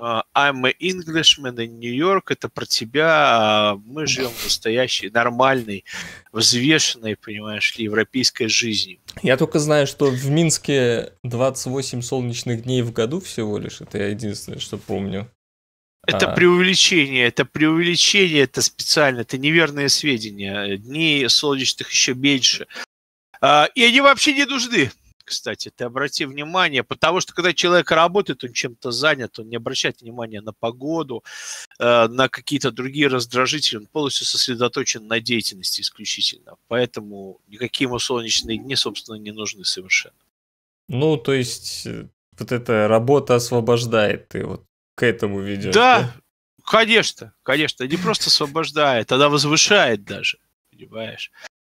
А, I'm an Englishman in New York, это про тебя, а, мы живем настоящей, нормальной, взвешенной, понимаешь ли, европейской жизнью. Я только знаю, что в Минске 28 солнечных дней в году всего лишь, это я единственное, что помню. Это а... преувеличение, это преувеличение, это специально, это неверные сведения. Дней солнечных еще меньше. А, и они вообще не нужны кстати, ты обрати внимание, потому что когда человек работает, он чем-то занят, он не обращает внимания на погоду, э, на какие-то другие раздражители, он полностью сосредоточен на деятельности исключительно. Поэтому никакие ему солнечные дни, собственно, не нужны совершенно. Ну, то есть э, вот эта работа освобождает, ты вот к этому ведешь. Да, да? конечно, конечно, не просто освобождает, она возвышает даже, понимаешь?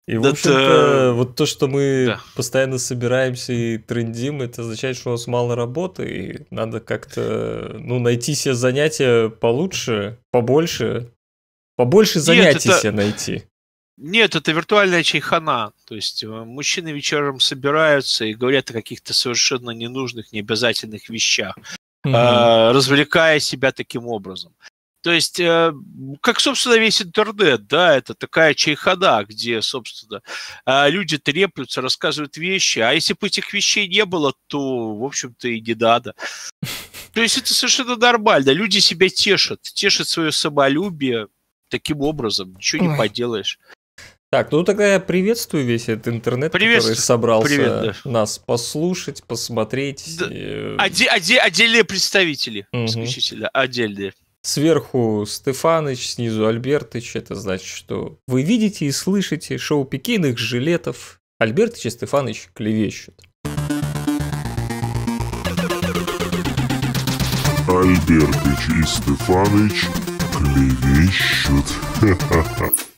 И, в общем-то, uh... вот то, что мы да. постоянно собираемся и трендим, это означает, что у нас мало работы, и надо как-то, ну, найти себе занятия получше, побольше, побольше занятий Нет, это... себе найти. Нет, это виртуальная чайхана. То есть э, мужчины вечером собираются и говорят о каких-то совершенно ненужных, необязательных вещах, mm-hmm. развлекая себя таким образом. То есть, э, как, собственно, весь интернет, да, это такая чайхода, где, собственно, а, люди треплются, рассказывают вещи, а если бы этих вещей не было, то, в общем-то, и не надо. То есть это совершенно нормально, люди себя тешат, тешат свое самолюбие таким образом, ничего Ой. не поделаешь. Так, ну тогда я приветствую весь этот интернет, который собрался привет, да. нас послушать, посмотреть. Да. И... Э, оде- оде- отдельные представители, угу. исключительно отдельные. Сверху Стефаныч, снизу Альбертыч. Это значит, что вы видите и слышите шоу пикейных жилетов. Альбертыч и Стефаныч клевещут. Альбертыч и Стефаныч клевещут. Ха-ха-ха.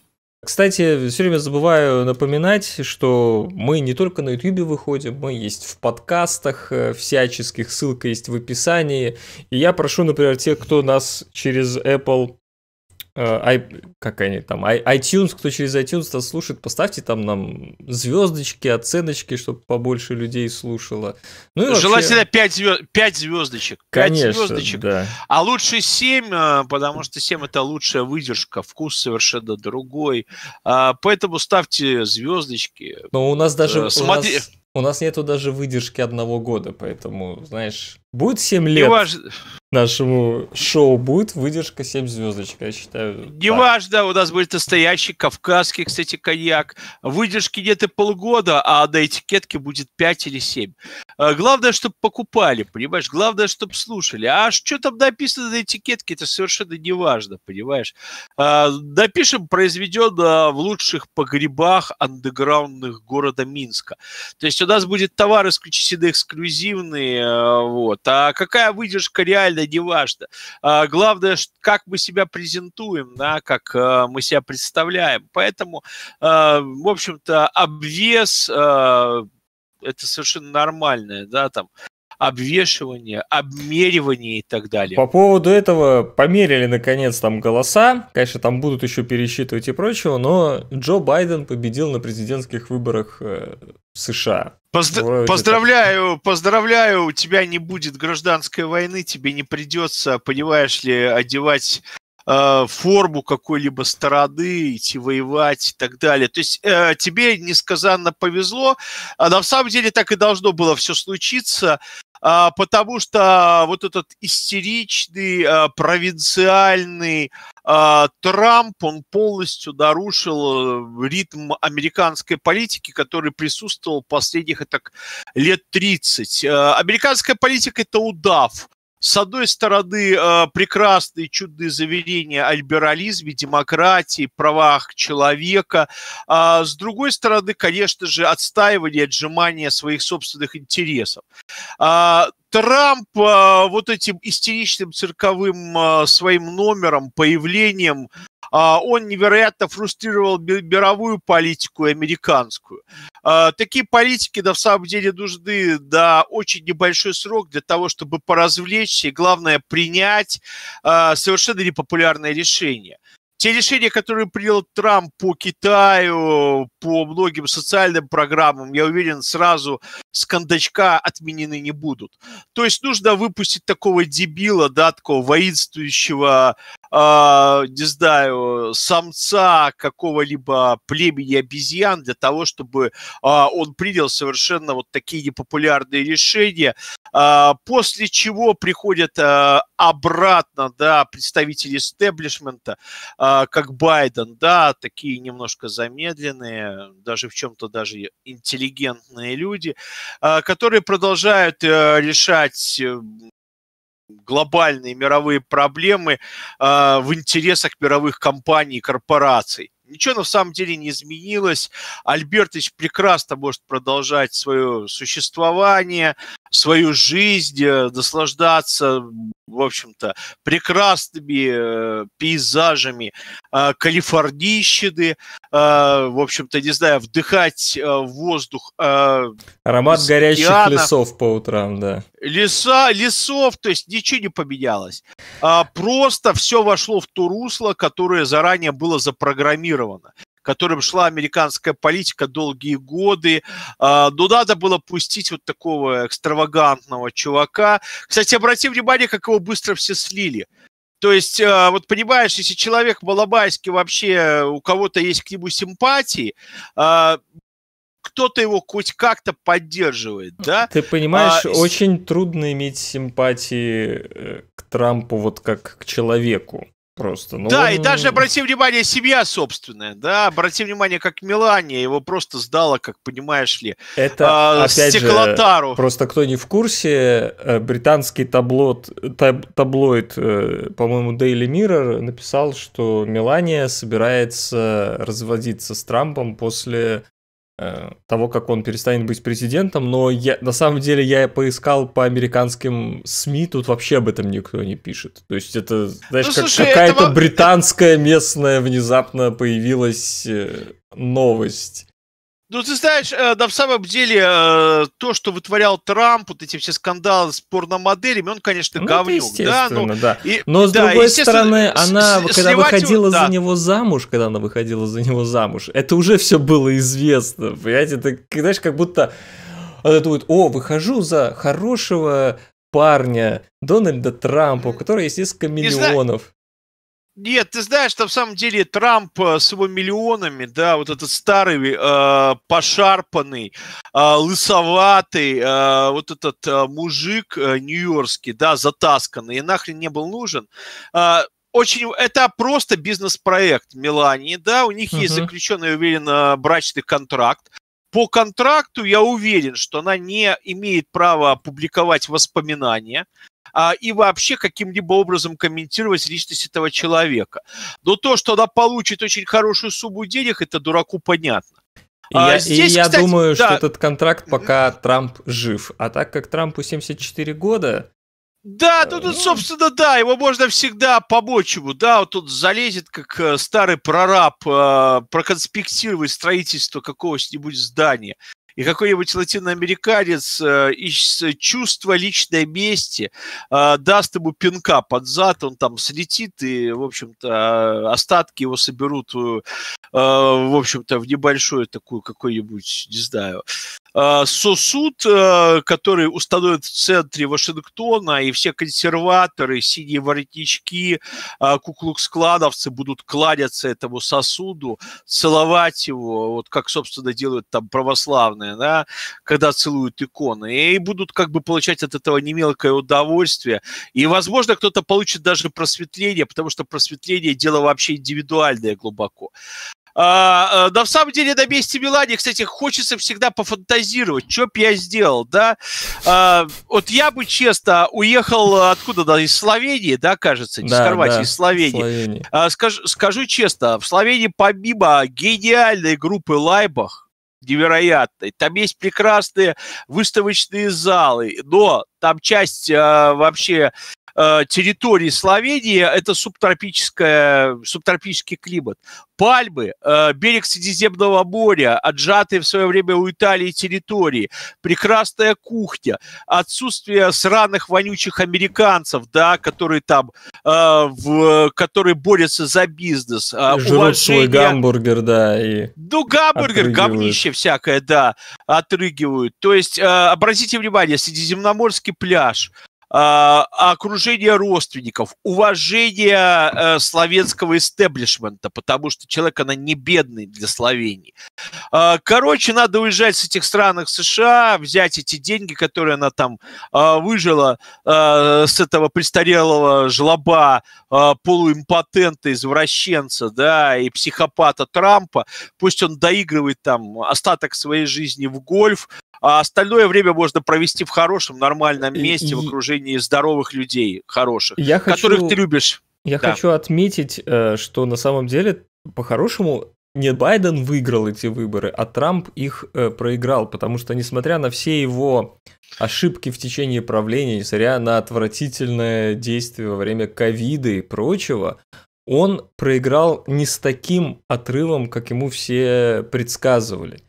Кстати, все время забываю напоминать, что мы не только на Ютубе выходим, мы есть в подкастах э, всяческих, ссылка есть в описании. И я прошу, например, тех, кто нас через Apple I, э, как они там, I, iTunes, кто через iTunes нас слушает, поставьте там нам звездочки, оценочки, чтобы побольше людей слушало. Ну, и Желательно вообще... 5, 5 звездочек. 5 Конечно, звездочек. Да. А лучше 7, э, потому что 7 это лучшая выдержка, вкус совершенно другой. Э, поэтому ставьте звездочки. Но у нас даже... Смотри... У нас... У нас нету даже выдержки одного года, поэтому, знаешь, Будет 7 лет важ... нашему шоу, будет выдержка 7 звездочек, я считаю. Неважно, у нас будет настоящий кавказский, кстати, коньяк. Выдержки нет и полгода, а на этикетке будет 5 или 7. Э, главное, чтобы покупали, понимаешь? Главное, чтобы слушали. А что там написано на этикетке, это совершенно неважно, понимаешь? Э, напишем, произведен в лучших погребах андеграундных города Минска. То есть у нас будет товар исключительно эксклюзивный, э, вот. А какая выдержка реально, не важно. А, главное, как мы себя презентуем, да, как а, мы себя представляем. Поэтому, а, в общем-то, обвес а, это совершенно нормальное, да, там обвешивание, обмеривание и так далее. По поводу этого померили наконец там голоса, конечно, там будут еще пересчитывать и прочего, но Джо Байден победил на президентских выборах э, США. Позд... поздравляю, так. поздравляю, у тебя не будет гражданской войны, тебе не придется, понимаешь ли, одевать а, форму какой-либо стороны, идти воевать и так далее. То есть э, тебе несказанно повезло, а на самом деле так и должно было все случиться, э, потому что вот этот истеричный, э, провинциальный э, Трамп, он полностью нарушил э, ритм американской политики, который присутствовал последних так, лет 30. Э, американская политика – это удав – с одной стороны, э, прекрасные чудные заверения о либерализме, демократии, правах человека. А с другой стороны, конечно же, отстаивание, отжимание своих собственных интересов. А, Трамп э, вот этим истеричным цирковым э, своим номером, появлением а, он невероятно фрустрировал мировую политику американскую. А, такие политики, да, в самом деле нужны да, очень небольшой срок для того, чтобы поразвлечься и, главное, принять а, совершенно непопулярное решение те решения, которые принял Трамп по Китаю, по многим социальным программам, я уверен, сразу с кондачка отменены не будут. То есть нужно выпустить такого дебила, да, такого воинствующего, э, не знаю, самца какого-либо племени обезьян для того, чтобы э, он принял совершенно вот такие непопулярные решения, э, после чего приходят э, обратно, да, представители истеблишмента, э, а, как Байден, да, такие немножко замедленные, даже в чем-то даже интеллигентные люди, а, которые продолжают э, решать э, глобальные мировые проблемы а, в интересах мировых компаний и корпораций. Ничего на самом деле не изменилось. Альбертович прекрасно может продолжать свое существование, свою жизнь, э, наслаждаться в общем-то, прекрасными э, пейзажами э, калифорнийщины, э, в общем-то, не знаю, вдыхать воздух. Э, Аромат горящих лесов по утрам, да. Леса, лесов, то есть ничего не поменялось. А просто все вошло в то русло, которое заранее было запрограммировано которым шла американская политика долгие годы. А, Но ну, надо было пустить вот такого экстравагантного чувака. Кстати, обрати внимание, как его быстро все слили. То есть, а, вот понимаешь, если человек в балабайский вообще, у кого-то есть к нему симпатии, а, кто-то его хоть как-то поддерживает, да? Ты понимаешь, а, очень и... трудно иметь симпатии э, к Трампу вот как к человеку просто. Ну, да, он... и даже обрати внимание, семья собственная, да, обрати внимание, как Мелания его просто сдала, как понимаешь ли, это а опять стеклотару. Же, просто кто не в курсе, э, британский таблот, таб, таблоид, э, по-моему, Daily Mirror написал, что Мелания собирается разводиться с Трампом после Э, того, как он перестанет быть президентом, но я, на самом деле я поискал по американским СМИ, тут вообще об этом никто не пишет. То есть это, знаешь, ну, как, какая-то это... британская местная внезапно появилась э, новость. Ну, ты знаешь, э, на самом деле, э, то, что вытворял Трамп, вот эти все скандалы с порномоделями, он, конечно, ну, говнюк. Да, ну, да. И, Но, с да, другой стороны, она, когда выходила его, да. за него замуж, когда она выходила за него замуж, это уже все было известно, понимаете? Это, знаешь, как будто она думает, о, выхожу за хорошего парня Дональда Трампа, у которого есть несколько миллионов. Нет, ты знаешь, там в самом деле Трамп э, с его миллионами, да, вот этот старый, э, пошарпанный, э, лысоватый, э, вот этот э, мужик э, нью-йоркский, да, затасканный, и нахрен не был нужен. Э, очень, это просто бизнес-проект Мелании, да, у них uh-huh. есть заключенный, уверен, э, брачный контракт. По контракту я уверен, что она не имеет права публиковать воспоминания а, и вообще каким-либо образом комментировать личность этого человека. Но то, что она получит очень хорошую сумму денег, это дураку понятно. А я, а, здесь, и я кстати, думаю, да. что этот контракт пока Трамп жив. А так как Трампу 74 года, да, э, ну тут, собственно, да, его можно всегда помочь ему, да, вот тут залезет, как э, старый прораб, э, проконспектировать строительство какого-нибудь здания и какой-нибудь латиноамериканец э, из чувства личной мести э, даст ему пинка под зад, он там слетит, и, в общем-то, э, остатки его соберут, в общем-то, в небольшую такую какую-нибудь, не знаю, Э, сосуд, э, который установит в центре Вашингтона, и все консерваторы, синие воротнички, э, куклукс-клановцы будут кланяться этому сосуду, целовать его, вот как, собственно, делают там православные, да, когда целуют иконы, и будут как бы получать от этого немелкое удовольствие. И, возможно, кто-то получит даже просветление, потому что просветление – дело вообще индивидуальное глубоко. А, да, э, в самом деле, на месте Милани, кстати, хочется всегда пофантазировать, что бы я сделал, да. А, вот я бы, честно, уехал откуда-то, да, из Словении, да, кажется, не да, из Хорватии, да, из Словении. Словении. А, скаж, скажу честно, в Словении помимо гениальной группы Лайбах, невероятной. Там есть прекрасные выставочные залы, но там часть э, вообще Э, территории Словении это субтропическая, субтропический климат. Пальмы, э, берег Средиземного моря, отжатые в свое время у Италии территории, прекрасная кухня, отсутствие сраных вонючих американцев, да, которые там, э, в, которые борются за бизнес. А, Жрут уважение... свой гамбургер, да. И ну, гамбургер, говнище всякое, да, отрыгивают. То есть, обратите внимание, Средиземноморский пляж, а, окружение родственников, уважение э, словенского истеблишмента, потому что человек, она не бедный для Словении. А, короче, надо уезжать с этих странах США, взять эти деньги, которые она там а, выжила с этого престарелого жлоба, полуимпотента, извращенца, да, и психопата Трампа. Пусть он доигрывает там остаток своей жизни в гольф, а остальное время можно провести в хорошем, нормальном месте, и, в окружении здоровых людей, хороших, я которых хочу, ты любишь. Я да. хочу отметить, э, что на самом деле, по-хорошему, не Байден выиграл эти выборы, а Трамп их э, проиграл, потому что, несмотря на все его ошибки в течение правления, несмотря на отвратительное действие во время ковида и прочего, он проиграл не с таким отрывом, как ему все предсказывали.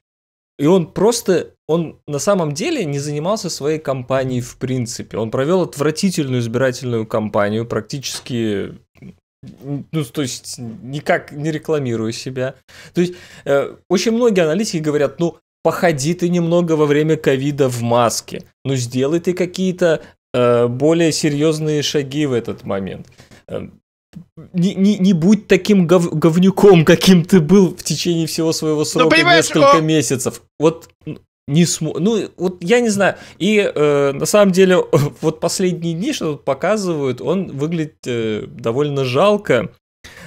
И он просто он на самом деле не занимался своей кампанией в принципе. Он провел отвратительную избирательную кампанию, практически, ну, то есть, никак не рекламируя себя. То есть, э, очень многие аналитики говорят, ну, походи ты немного во время ковида в маске, ну, сделай ты какие-то э, более серьезные шаги в этот момент. Э, не, не, не будь таким гов, говнюком, каким ты был в течение всего своего ну, срока ну, несколько он... месяцев. Вот не смог. Ну, вот я не знаю. И э, на самом деле, вот последние дни, что тут показывают, он выглядит э, довольно жалко.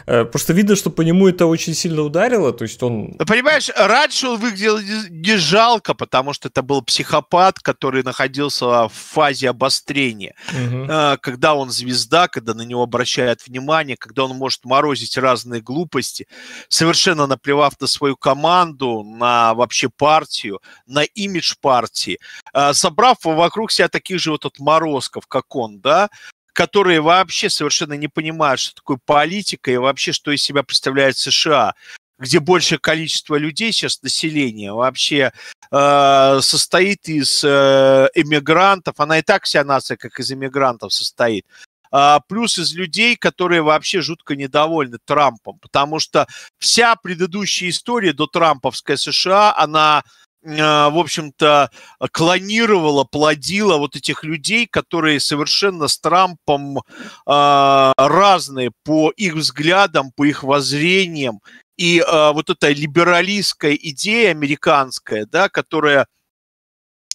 Э, просто видно, что по нему это очень сильно ударило, то есть он... Ну, понимаешь, раньше он выглядел не жалко, потому что это был психопат, который находился в фазе обострения. Угу. Когда он звезда, когда на него обращают внимание, когда он может морозить разные глупости, совершенно наплевав на свою команду, на вообще партию, на имидж партии, э, собрав вокруг себя таких же вот отморозков, как он, да, которые вообще совершенно не понимают, что такое политика и вообще, что из себя представляет США где большее количество людей сейчас, население вообще э, состоит из э, эмигрантов, она и так вся нация как из эмигрантов состоит, а плюс из людей, которые вообще жутко недовольны Трампом, потому что вся предыдущая история до Трамповской США, она а, в общем-то, а, клонировала, плодила вот этих людей, которые совершенно с Трампом а, разные по их взглядам, по их воззрениям. И вот эта либералистская идея американская, да, которая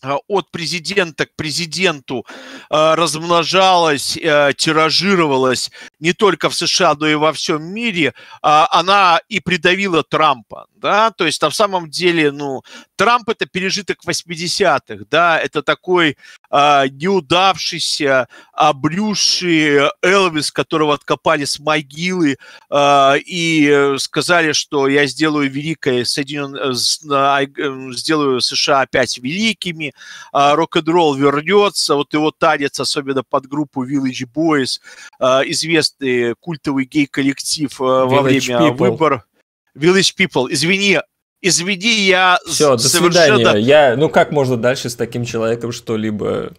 а, от президента к президенту а, размножалась, э, тиражировалась не только в США, но и во всем мире, а, она и придавила Трампа. Да? То есть на самом деле ну, Трамп это пережиток 80-х, да? это такой неудавшийся, обрюзший Элвис, которого откопали с могилы и сказали, что я сделаю великое, Соединен... Э, э, сделаю США опять великими, а, рок-н-ролл вернется, вот его танец, особенно под группу Village Boys, а, известный культовый гей-коллектив а, во время people. выбор. Village People, извини, Извини, я Все, до совершенно... свидания. Я, ну как можно дальше с таким человеком что-либо...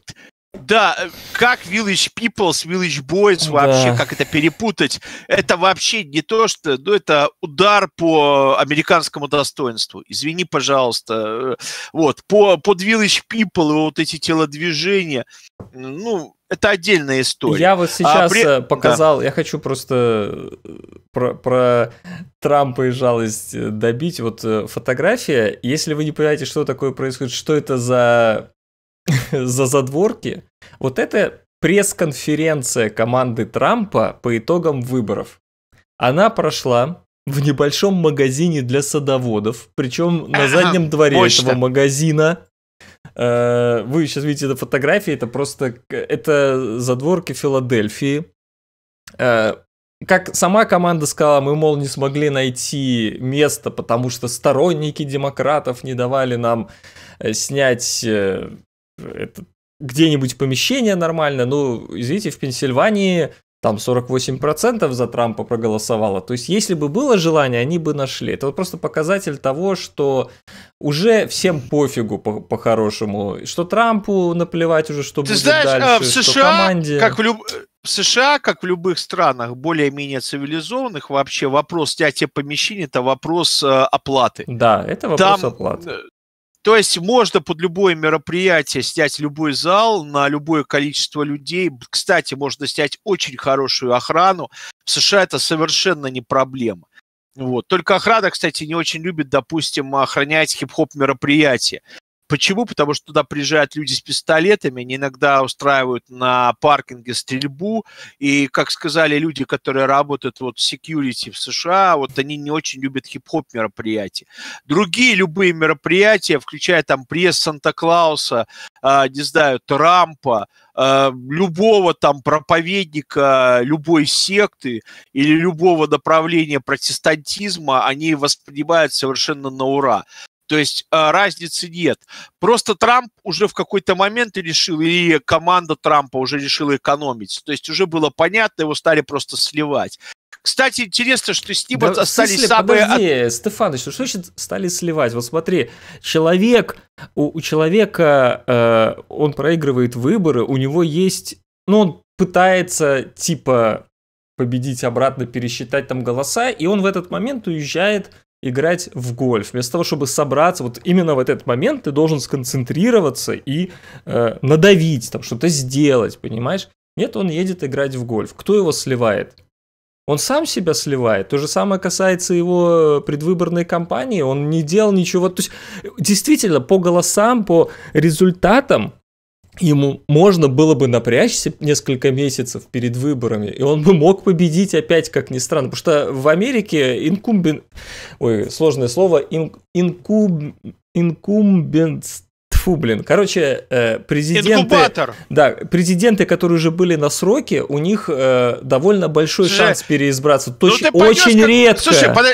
Да, как Village Peoples, Village Boys, вообще, да. как это перепутать? Это вообще не то, что... Ну, это удар по американскому достоинству. Извини, пожалуйста. Вот, по, под Village People и вот эти телодвижения, ну, это отдельная история. Я вот а сейчас а, при... Э, показал, да. я хочу просто э, про, про Трампа и жалость э, добить. Вот фотография, если вы не понимаете, что такое происходит, что это за за задворки. Вот это пресс-конференция команды Трампа по итогам выборов. Она прошла в небольшом магазине для садоводов, причем на заднем дворе Почта. этого магазина. Э, вы сейчас видите это фотографии, это просто это задворки Филадельфии. Э, как сама команда сказала, мы, мол, не смогли найти место, потому что сторонники демократов не давали нам э, снять это где-нибудь помещение нормально, ну, извините, в Пенсильвании там 48% за Трампа проголосовало. То есть, если бы было желание, они бы нашли. Это вот просто показатель того, что уже всем пофигу по-хорошему, по что Трампу наплевать уже, что Ты будет знаешь, а дальше, в США, что команде... Как в люб... В США, как в любых странах более-менее цивилизованных, вообще вопрос снятия помещений – это вопрос э, оплаты. Да, это вопрос там, оплаты. Э, то есть можно под любое мероприятие снять любой зал на любое количество людей. Кстати, можно снять очень хорошую охрану. В США это совершенно не проблема. Вот. Только охрана, кстати, не очень любит, допустим, охранять хип-хоп мероприятия. Почему? Потому что туда приезжают люди с пистолетами, они иногда устраивают на паркинге стрельбу, и, как сказали люди, которые работают вот в security в США, вот они не очень любят хип-хоп мероприятия. Другие любые мероприятия, включая там пресс Санта-Клауса, а, не знаю, Трампа, а, любого там проповедника любой секты или любого направления протестантизма, они воспринимают совершенно на ура. То есть а, разницы нет. Просто Трамп уже в какой-то момент решил, и команда Трампа уже решила экономить. То есть уже было понятно, его стали просто сливать. Кстати, интересно, что с ним да, остались смысле, самые... Подожди, от... Стефаныч, что значит стали сливать? Вот смотри, человек, у, у человека, э, он проигрывает выборы, у него есть... Ну, он пытается, типа, победить обратно, пересчитать там голоса, и он в этот момент уезжает играть в гольф, вместо того, чтобы собраться, вот именно в этот момент ты должен сконцентрироваться и э, надавить, там что-то сделать, понимаешь? Нет, он едет играть в гольф. Кто его сливает? Он сам себя сливает. То же самое касается его предвыборной кампании. Он не делал ничего. То есть, действительно, по голосам, по результатам ему можно было бы напрячься несколько месяцев перед выборами, и он бы мог победить опять, как ни странно. Потому что в Америке инкумбен... Ой, сложное слово. Ин... Инкуб... Фу, блин. Короче, э, президенты... Инкубатор. Да, президенты, которые уже были на сроке, у них э, довольно большой Слушай, шанс переизбраться. Точ... Ну пойдешь, очень как... редко. Слушай, под...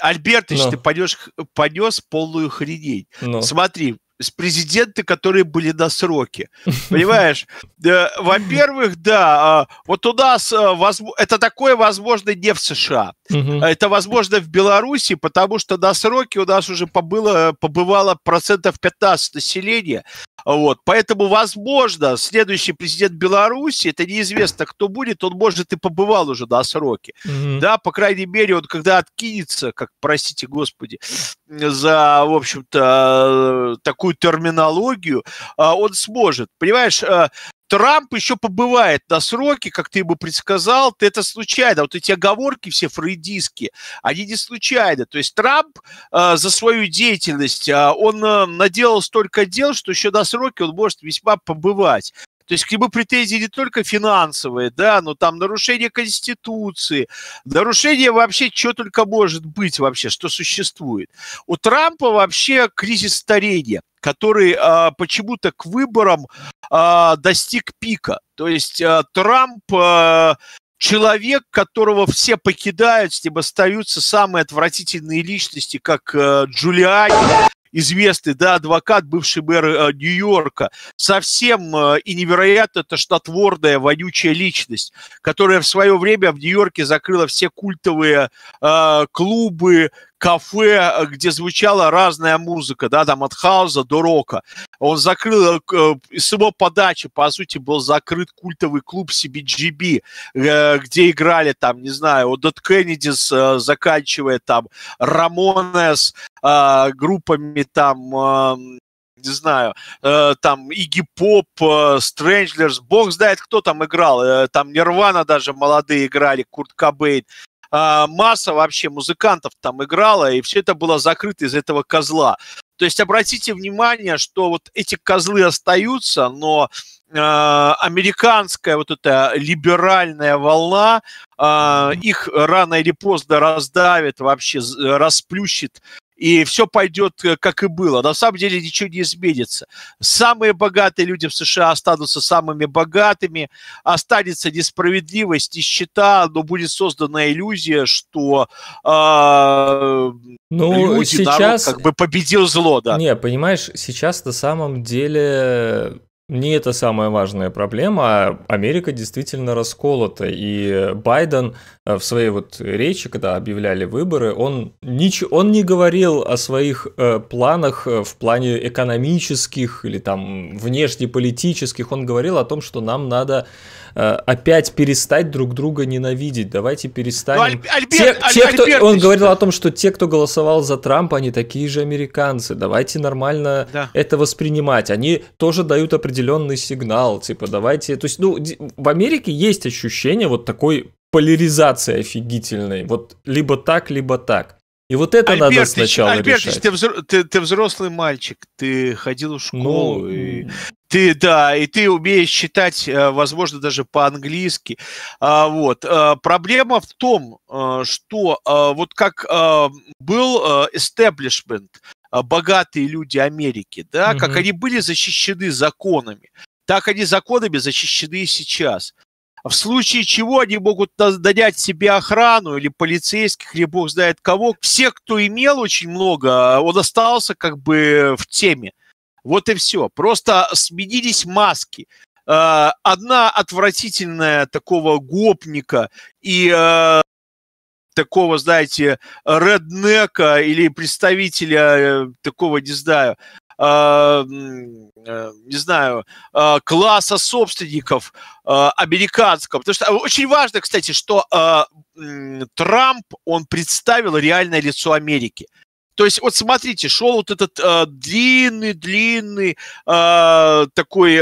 Альбертович, Но. Ну. ты пойдешь, понес полную хренеть. Но. Ну. Смотри, с президенты, которые были на сроке. Понимаешь? Во-первых, да, а, вот у нас а, это такое возможно не в США. Это возможно в Беларуси, потому что на сроке у нас уже побыло, побывало процентов 15 населения. Вот. Поэтому, возможно, следующий президент Беларуси, это неизвестно, кто будет, он, может, и побывал уже на сроке. Да, по крайней мере, он когда откинется, как, простите господи, за, в общем-то, такую такую терминологию, а, он сможет. Понимаешь, а, Трамп еще побывает на сроке, как ты ему предсказал, ты это случайно. Вот эти оговорки все фрейдистские, они не случайно. То есть Трамп э, за свою деятельность, э, он э, наделал столько дел, что еще на сроке он может весьма побывать. То есть к нему претензии не только финансовые, да, но там нарушение Конституции, нарушение вообще, что только может быть вообще, что существует. У Трампа вообще кризис старения который а, почему-то к выборам а, достиг пика. То есть а, Трамп а, человек, которого все покидают, с ним остаются самые отвратительные личности, как э, Джулиани, известный, да, адвокат, бывший мэр э, Нью-Йорка, совсем э, и невероятно тошнотворная, вонючая личность, которая в свое время в Нью-Йорке закрыла все культовые э, клубы, кафе, э, где звучала разная музыка, да, там от хауза до рока. Он закрыл, э, э, с его подачи, по сути, был закрыт культовый клуб CBGB, где играли там, не знаю, Одет Кеннедис, заканчивая там Рамонес, группами там эм, не знаю, там Игги Поп, Стрэнджлерс, бог знает, кто там играл, там Нирвана даже молодые играли, Курт Кобейн, а, масса вообще музыкантов там играла, и все это было закрыто из этого козла. То есть обратите внимание, что вот эти козлы остаются, но а, американская вот эта либеральная волна а, их рано или поздно раздавит, вообще расплющит и все пойдет, э, как и было. На самом деле ничего не изменится. Самые богатые люди в США останутся самыми богатыми, останется несправедливость, нищета, но будет создана иллюзия, что э, ну, люди, сейчас... народ, как бы победил зло. Да. Не, понимаешь, сейчас на самом деле не это самая важная проблема. А Америка действительно расколота. И Байден э, в своей вот речи, когда объявляли выборы, он, нич... он не говорил о своих э, планах э, в плане экономических или там внешнеполитических. Он говорил о том, что нам надо Э, опять перестать друг друга ненавидеть. Давайте перестанем. Ну, Альб... Альберт, те, Аль... те, кто... Он говорил о том, что те, кто голосовал за Трампа, они такие же американцы. Давайте нормально да. это воспринимать. Они тоже дают определенный сигнал. Типа, давайте. То есть, ну, в Америке есть ощущение вот такой поляризации офигительной. Вот либо так, либо так. И вот это Альбертич, надо сначала Альбертич, решать. Ты, взро- ты, ты взрослый мальчик, ты ходил в школу, ну, и ты да, и ты умеешь читать, э, возможно, даже по-английски. А, вот а, проблема в том, э, что а, вот как а, был эстеблишмент, богатые люди Америки, да, угу. как они были защищены законами, так они законами защищены и сейчас в случае чего они могут нанять себе охрану или полицейских, или бог знает кого. Все, кто имел очень много, он остался как бы в теме. Вот и все. Просто сменились маски. А, одна отвратительная такого гопника и а, такого, знаете, реднека или представителя э, такого, не знаю, а, э, не знаю, а, класса собственников а, американского. Потому что очень важно, кстати, что Трамп, он представил реальное лицо Америки. То есть, вот смотрите, шел вот этот длинный-длинный такой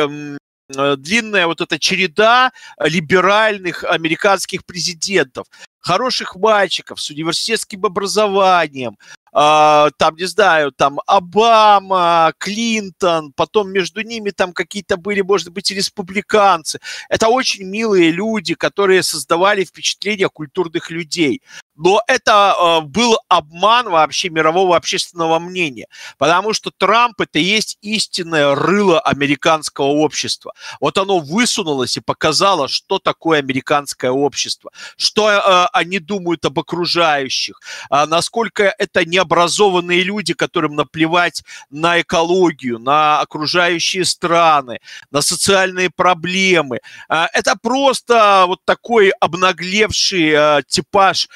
э, длинная вот эта череда либеральных американских президентов хороших мальчиков с университетским образованием, Uh, там, не знаю, там Обама, Клинтон, потом между ними там какие-то были, может быть, и республиканцы. Это очень милые люди, которые создавали впечатление культурных людей. Но это uh, был обман вообще мирового общественного мнения, потому что Трамп это есть истинное рыло американского общества. Вот оно высунулось и показало, что такое американское общество, что uh, они думают об окружающих, а насколько это необразованные люди, которым наплевать на экологию, на окружающие страны, на социальные проблемы. А, это просто вот такой обнаглевший а, типаж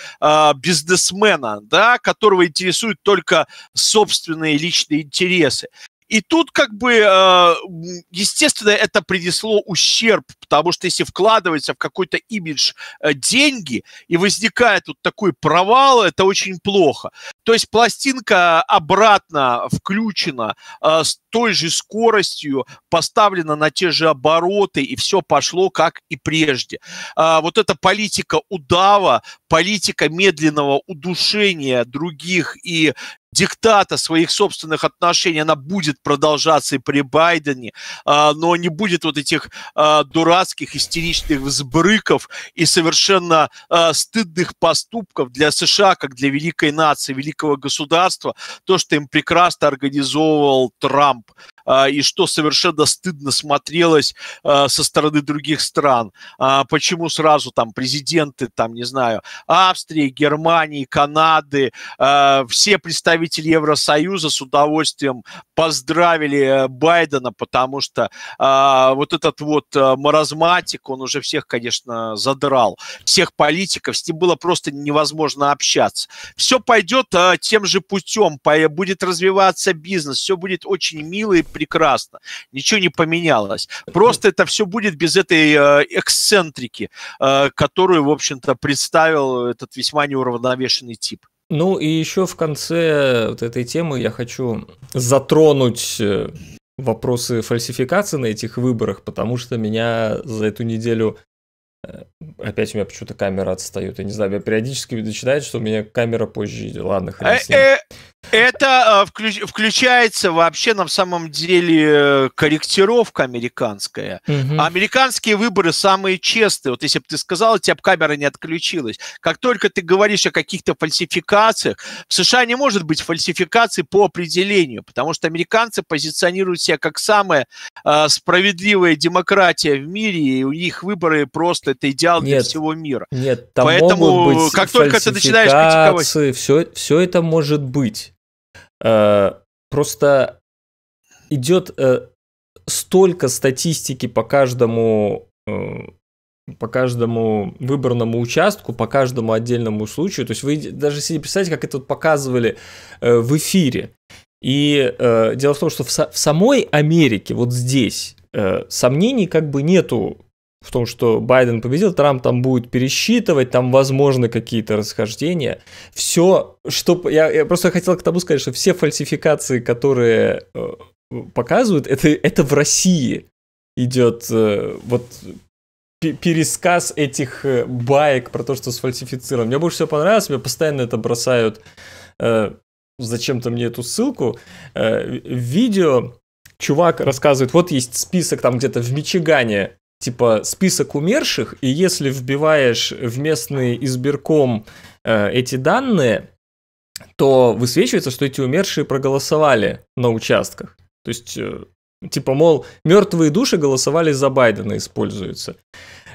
бизнесмена, да, которого интересуют только собственные личные интересы. И тут как бы, э, естественно, это принесло ущерб, потому что если вкладывается в какой-то имидж э, деньги и возникает вот такой провал, это очень плохо. То есть пластинка обратно включена э, с той же скоростью, поставлена на те же обороты, и все пошло как и прежде. А, вот эта политика удава, политика медленного удушения других и диктата своих собственных отношений, она будет продолжаться и при Байдене, а, но не будет вот этих а, дурацких истеричных взбрыков и совершенно а, стыдных поступков для США, как для великой нации, великого государства, то, что им прекрасно организовывал Трамп и что совершенно стыдно смотрелось со стороны других стран. Почему сразу там президенты, там, не знаю, Австрии, Германии, Канады, все представители представители Евросоюза с удовольствием поздравили э, Байдена, потому что э, вот этот вот э, маразматик, он уже всех, конечно, задрал, всех политиков, с ним было просто невозможно общаться. Все пойдет э, тем же путем, по, будет развиваться бизнес, все будет очень мило и прекрасно, ничего не поменялось. Просто это все будет без этой э, эксцентрики, э, которую, в общем-то, представил этот весьма неуравновешенный тип. Ну и еще в конце вот этой темы я хочу затронуть э, вопросы фальсификации на этих выборах, потому что меня за эту неделю э, Опять у меня почему-то камера отстает. Я не знаю, меня периодически начинает, что у меня камера позже идет. Ладно, хрен э, с ним. Э, это э, включ, включается вообще на самом деле корректировка американская. Угу. Американские выборы самые честные. Вот если бы ты сказал, у тебя бы камера не отключилась. Как только ты говоришь о каких-то фальсификациях, в США не может быть фальсификации по определению, потому что американцы позиционируют себя как самая э, справедливая демократия в мире, и у них выборы просто это идеально материал нет, для всего мира. Нет, там Поэтому, могут быть как только ты начинаешь критиковать... Все, все это может быть. Э, просто идет э, столько статистики по каждому э, по каждому выбранному участку, по каждому отдельному случаю. То есть вы даже себе представьте, как это вот показывали э, в эфире. И э, дело в том, что в, в самой Америке, вот здесь, э, сомнений как бы нету в том, что Байден победил, Трамп там будет пересчитывать, там возможно какие-то расхождения. Все, что... Я, я просто хотел к тому сказать, что все фальсификации, которые э, показывают, это, это в России идет э, вот пересказ этих э, баек про то, что сфальсифицировано. Мне больше всего понравилось, мне постоянно это бросают зачем-то мне эту ссылку. В видео чувак рассказывает, вот есть список там где-то в Мичигане типа список умерших, и если вбиваешь в местный избирком э, эти данные, то высвечивается, что эти умершие проголосовали на участках. То есть, э, типа, мол, мертвые души голосовали за Байдена, используются.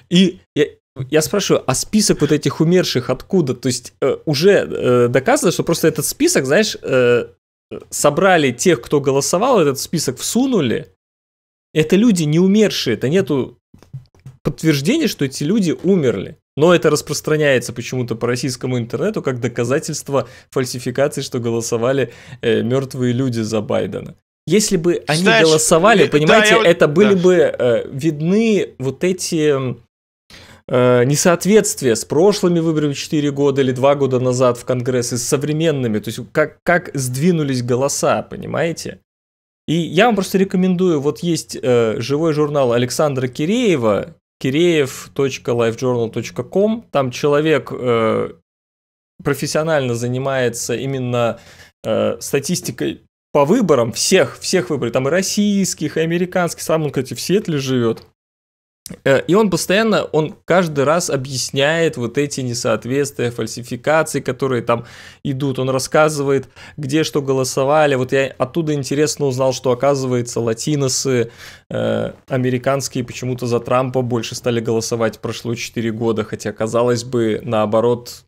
И я, я спрашиваю, а список вот этих умерших откуда? То есть э, уже э, доказано, что просто этот список, знаешь, э, собрали тех, кто голосовал, этот список всунули. Это люди не умершие, это нету подтверждение, что эти люди умерли. Но это распространяется почему-то по российскому интернету как доказательство фальсификации, что голосовали э, мертвые люди за Байдена. Если бы они Знаешь, голосовали, э, понимаете, да, я... это были да. бы э, видны вот эти э, несоответствия с прошлыми выборами 4 года или 2 года назад в Конгресс и с современными. То есть как, как сдвинулись голоса, понимаете? И я вам просто рекомендую, вот есть э, живой журнал Александра Киреева, kireev.lifejournal.com. Там человек э, профессионально занимается именно э, статистикой по выборам всех, всех выборов. Там и российских, и американских. Сам он, кстати, в Сетле живет. Э, и он постоянно, он каждый раз объясняет вот эти несоответствия, фальсификации, которые там идут. Он рассказывает, где что голосовали. Вот я оттуда интересно узнал, что оказывается латиносы э, американские почему-то за Трампа больше стали голосовать. Прошло 4 года, хотя казалось бы наоборот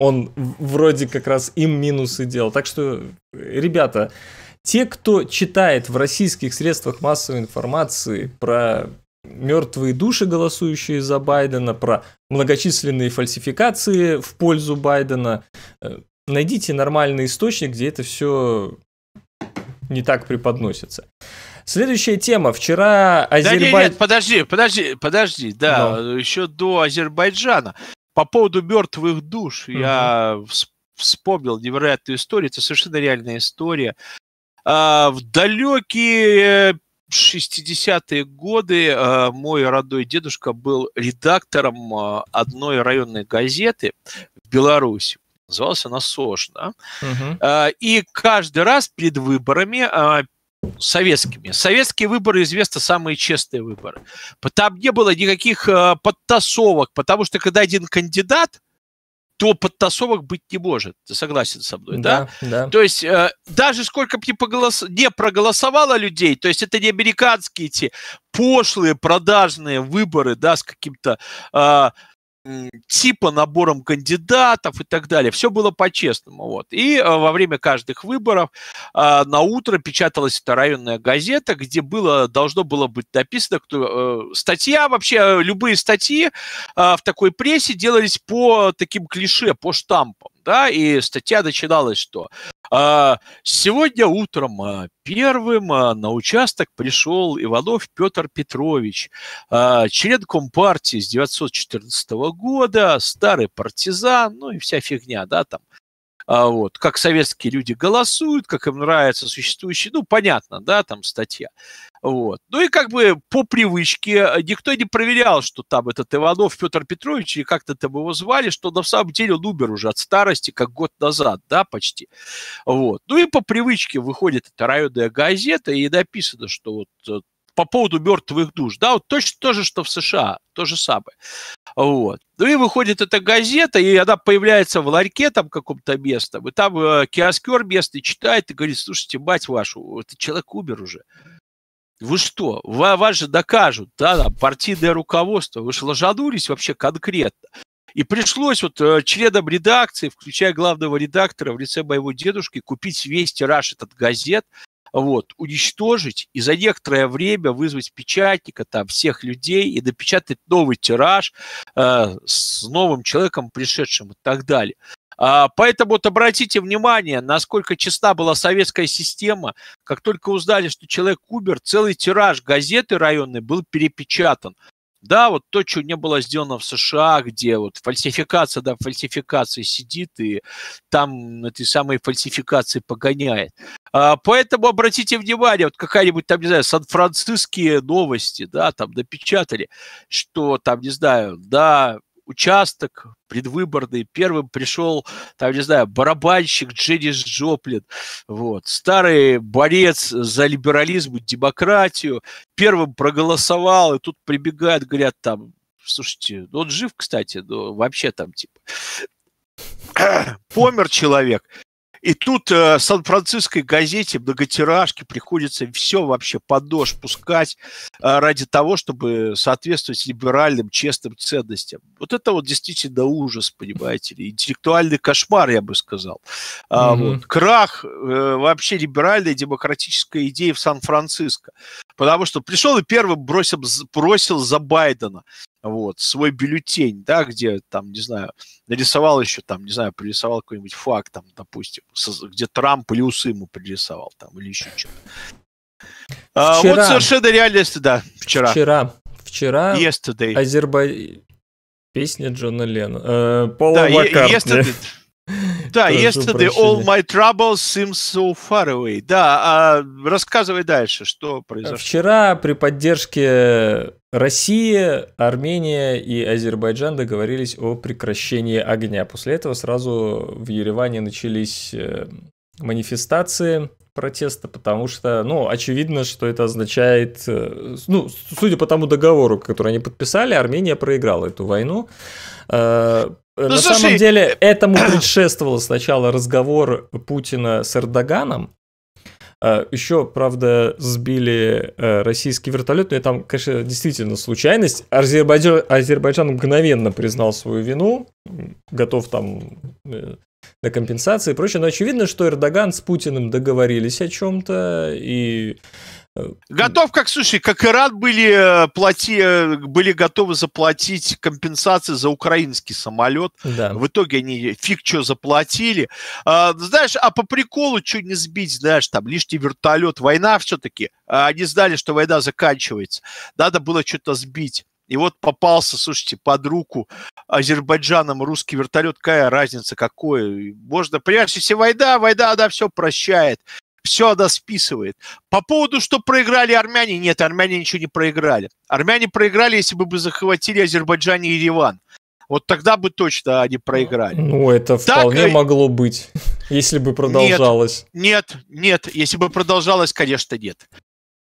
он вроде как раз им минусы делал. Так что, ребята, те, кто читает в российских средствах массовой информации про мертвые души, голосующие за Байдена, про многочисленные фальсификации в пользу Байдена. Э, найдите нормальный источник, где это все не так преподносится. Следующая тема. Вчера Азербайджан... Да подожди, подожди, подожди. Да, Но. Ну. еще до Азербайджана. По поводу мертвых душ угу. я вспомнил невероятную историю. Это совершенно реальная история. А, в далекие э, 60-е годы э, мой родной дедушка был редактором э, одной районной газеты в Беларуси. Называлась она «Сошна». Угу. Э, и каждый раз перед выборами советскими. Советские выборы известны самые честные выборы. Там не было никаких подтасовок, потому что когда один кандидат то подтасовок быть не может. Ты согласен со мной, да? Да, да. То есть э, даже сколько бы не, поголос... не проголосовало людей, то есть это не американские эти пошлые продажные выборы, да, с каким-то... Э, типа набором кандидатов и так далее. Все было по-честному. Вот. И а, во время каждых выборов а, на утро печаталась эта районная газета, где было, должно было быть написано, кто, э, статья, вообще э, любые статьи а, в такой прессе делались по таким клише, по штампам да, и статья начиналась, что а, сегодня утром а, первым а, на участок пришел Иванов Петр Петрович, а, член Компартии с 1914 года, старый партизан, ну и вся фигня, да, там. А, вот, как советские люди голосуют, как им нравится существующий, ну, понятно, да, там статья. Вот. Ну и как бы по привычке э, никто не проверял, что там этот Иванов Петр Петрович, и как-то там его звали, что на самом деле он умер уже от старости, как год назад, да, почти. Вот. Ну и по привычке выходит эта районная газета, и написано, что вот э, по поводу мертвых душ, да, вот точно то же, что в США, то же самое. Вот. Ну и выходит эта газета, и она появляется в ларьке там каком-то местном, и там э, киоскер местный читает и говорит, слушайте, мать вашу, этот человек умер уже. Вы что? Вас же докажут, да, да партийное руководство. Вы же ложанулись вообще конкретно. И пришлось вот э, членам редакции, включая главного редактора в лице моего дедушки, купить весь тираж этот газет, вот, уничтожить и за некоторое время вызвать печатника, там, всех людей и напечатать новый тираж э, с новым человеком пришедшим и так далее. А, поэтому вот обратите внимание, насколько честна была советская система. Как только узнали, что человек Кубер целый тираж газеты районной был перепечатан. Да, вот то, что не было сделано в США, где вот фальсификация, да, фальсификации сидит и там эти самые фальсификации погоняет. А, поэтому обратите внимание, вот какая-нибудь там, не знаю, сан-франциские новости, да, там допечатали, что там, не знаю, да, участок предвыборный, первым пришел, там, не знаю, барабанщик Дженнис Джоплин, вот, старый борец за либерализм и демократию, первым проголосовал, и тут прибегают, говорят, там, слушайте, ну, он жив, кстати, но вообще там, типа, помер человек, и тут э, Сан-Франциской газете многотиражки приходится все вообще под пускать э, ради того, чтобы соответствовать либеральным честным ценностям. Вот это вот действительно ужас, понимаете ли, интеллектуальный кошмар, я бы сказал. Mm-hmm. вот, крах э, вообще либеральной демократической идеи в Сан-Франциско. Потому что пришел и первым бросил, бросил за Байдена вот, свой бюллетень, да, где там, не знаю, нарисовал еще там, не знаю, пририсовал какой-нибудь факт там, допустим, где Трамп или усы ему пририсовал там, или еще что-то. А, вот совершенно реальность, да, вчера. Вчера. Вчера Yesterday. Азербай... Песня Джона Лена. Э, Пола да, Маккартни. Yesterday. Да, yesterday all my troubles seem so far away. Да, а рассказывай дальше, что произошло. Вчера при поддержке Россия, Армения и Азербайджан договорились о прекращении огня. После этого сразу в Ереване начались э, манифестации протеста, потому что, ну, очевидно, что это означает, э, ну, судя по тому договору, который они подписали, Армения проиграла эту войну. Э, ну, На слушай... самом деле, этому предшествовало сначала разговор Путина с Эрдоганом, а, Еще, правда, сбили э, российский вертолет, но там, конечно, действительно случайность. Азербайджан, Азербайджан мгновенно признал свою вину, готов там э, на компенсации и прочее. Но очевидно, что Эрдоган с Путиным договорились о чем-то, и Готов, как, слушай, как Иран были, э, плати, э, были готовы заплатить компенсации за украинский самолет. Да. В итоге они фиг что заплатили. А, знаешь, а по приколу что не сбить, знаешь, там лишний вертолет, война все-таки. А, они знали, что война заканчивается. Надо было что-то сбить. И вот попался, слушайте, под руку Азербайджаном русский вертолет. Какая разница, какой? Можно, понимаешь, если война, война, она все прощает все она списывает. По поводу, что проиграли армяне, нет, армяне ничего не проиграли. Армяне проиграли, если бы мы захватили Азербайджан и Ереван. Вот тогда бы точно они проиграли. Ну, это вполне так... могло быть, если бы продолжалось. Нет, нет, нет, если бы продолжалось, конечно, нет.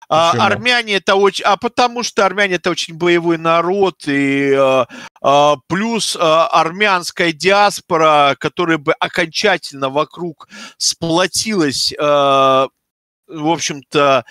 А Почему? А, армяне это очень, а потому что армяне это очень боевой народ и а, а, плюс а, армянская диаспора, которая бы окончательно вокруг сплотилась. А, в общем-то,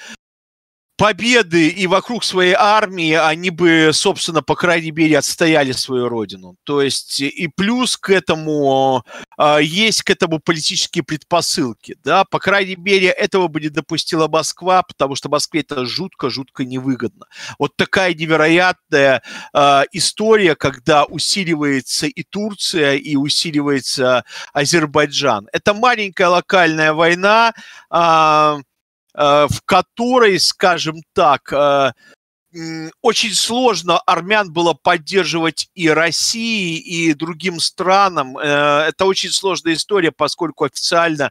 победы и вокруг своей армии они бы, собственно, по крайней мере, отстояли свою родину. То есть э, и плюс к этому а, есть к этому политические предпосылки. Да? По крайней мере, этого бы не допустила Москва, потому что Москве это жутко-жутко невыгодно. Вот такая невероятная а, история, когда усиливается и Турция, и усиливается Азербайджан. Это маленькая локальная война, а, Э, в которой, скажем так, э, очень сложно армян было поддерживать и России, и другим странам. Э, это очень сложная история, поскольку официально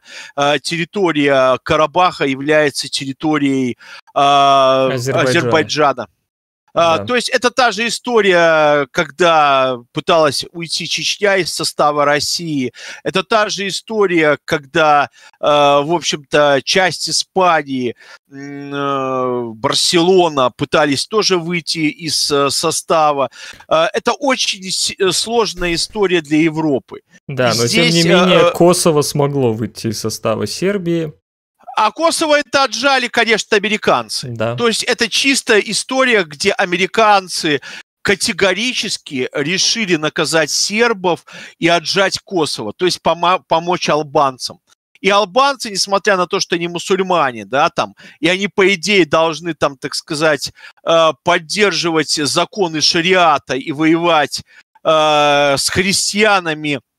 территория Карабаха является территорией Азербайджана. Азербайджана. А, да. А, то есть это та же история, когда пыталась уйти Чечня из состава России. Это та же история, когда, э, в общем-то, часть Испании, э, Барселона пытались тоже выйти из э, состава. Э, это очень э, сложная история для Европы. Да, И но здесь, тем не менее э, Kosovo смогло выйти из состава Сербии. А Косово это отжали, конечно, американцы. Да. То есть это чистая история, где американцы категорически решили наказать сербов и отжать Косово, то есть помо- помочь албанцам. И албанцы, несмотря на то, что они мусульмане, да, там, и они, по идее, должны, там, так сказать, э, поддерживать законы шариата и воевать э, с христианами –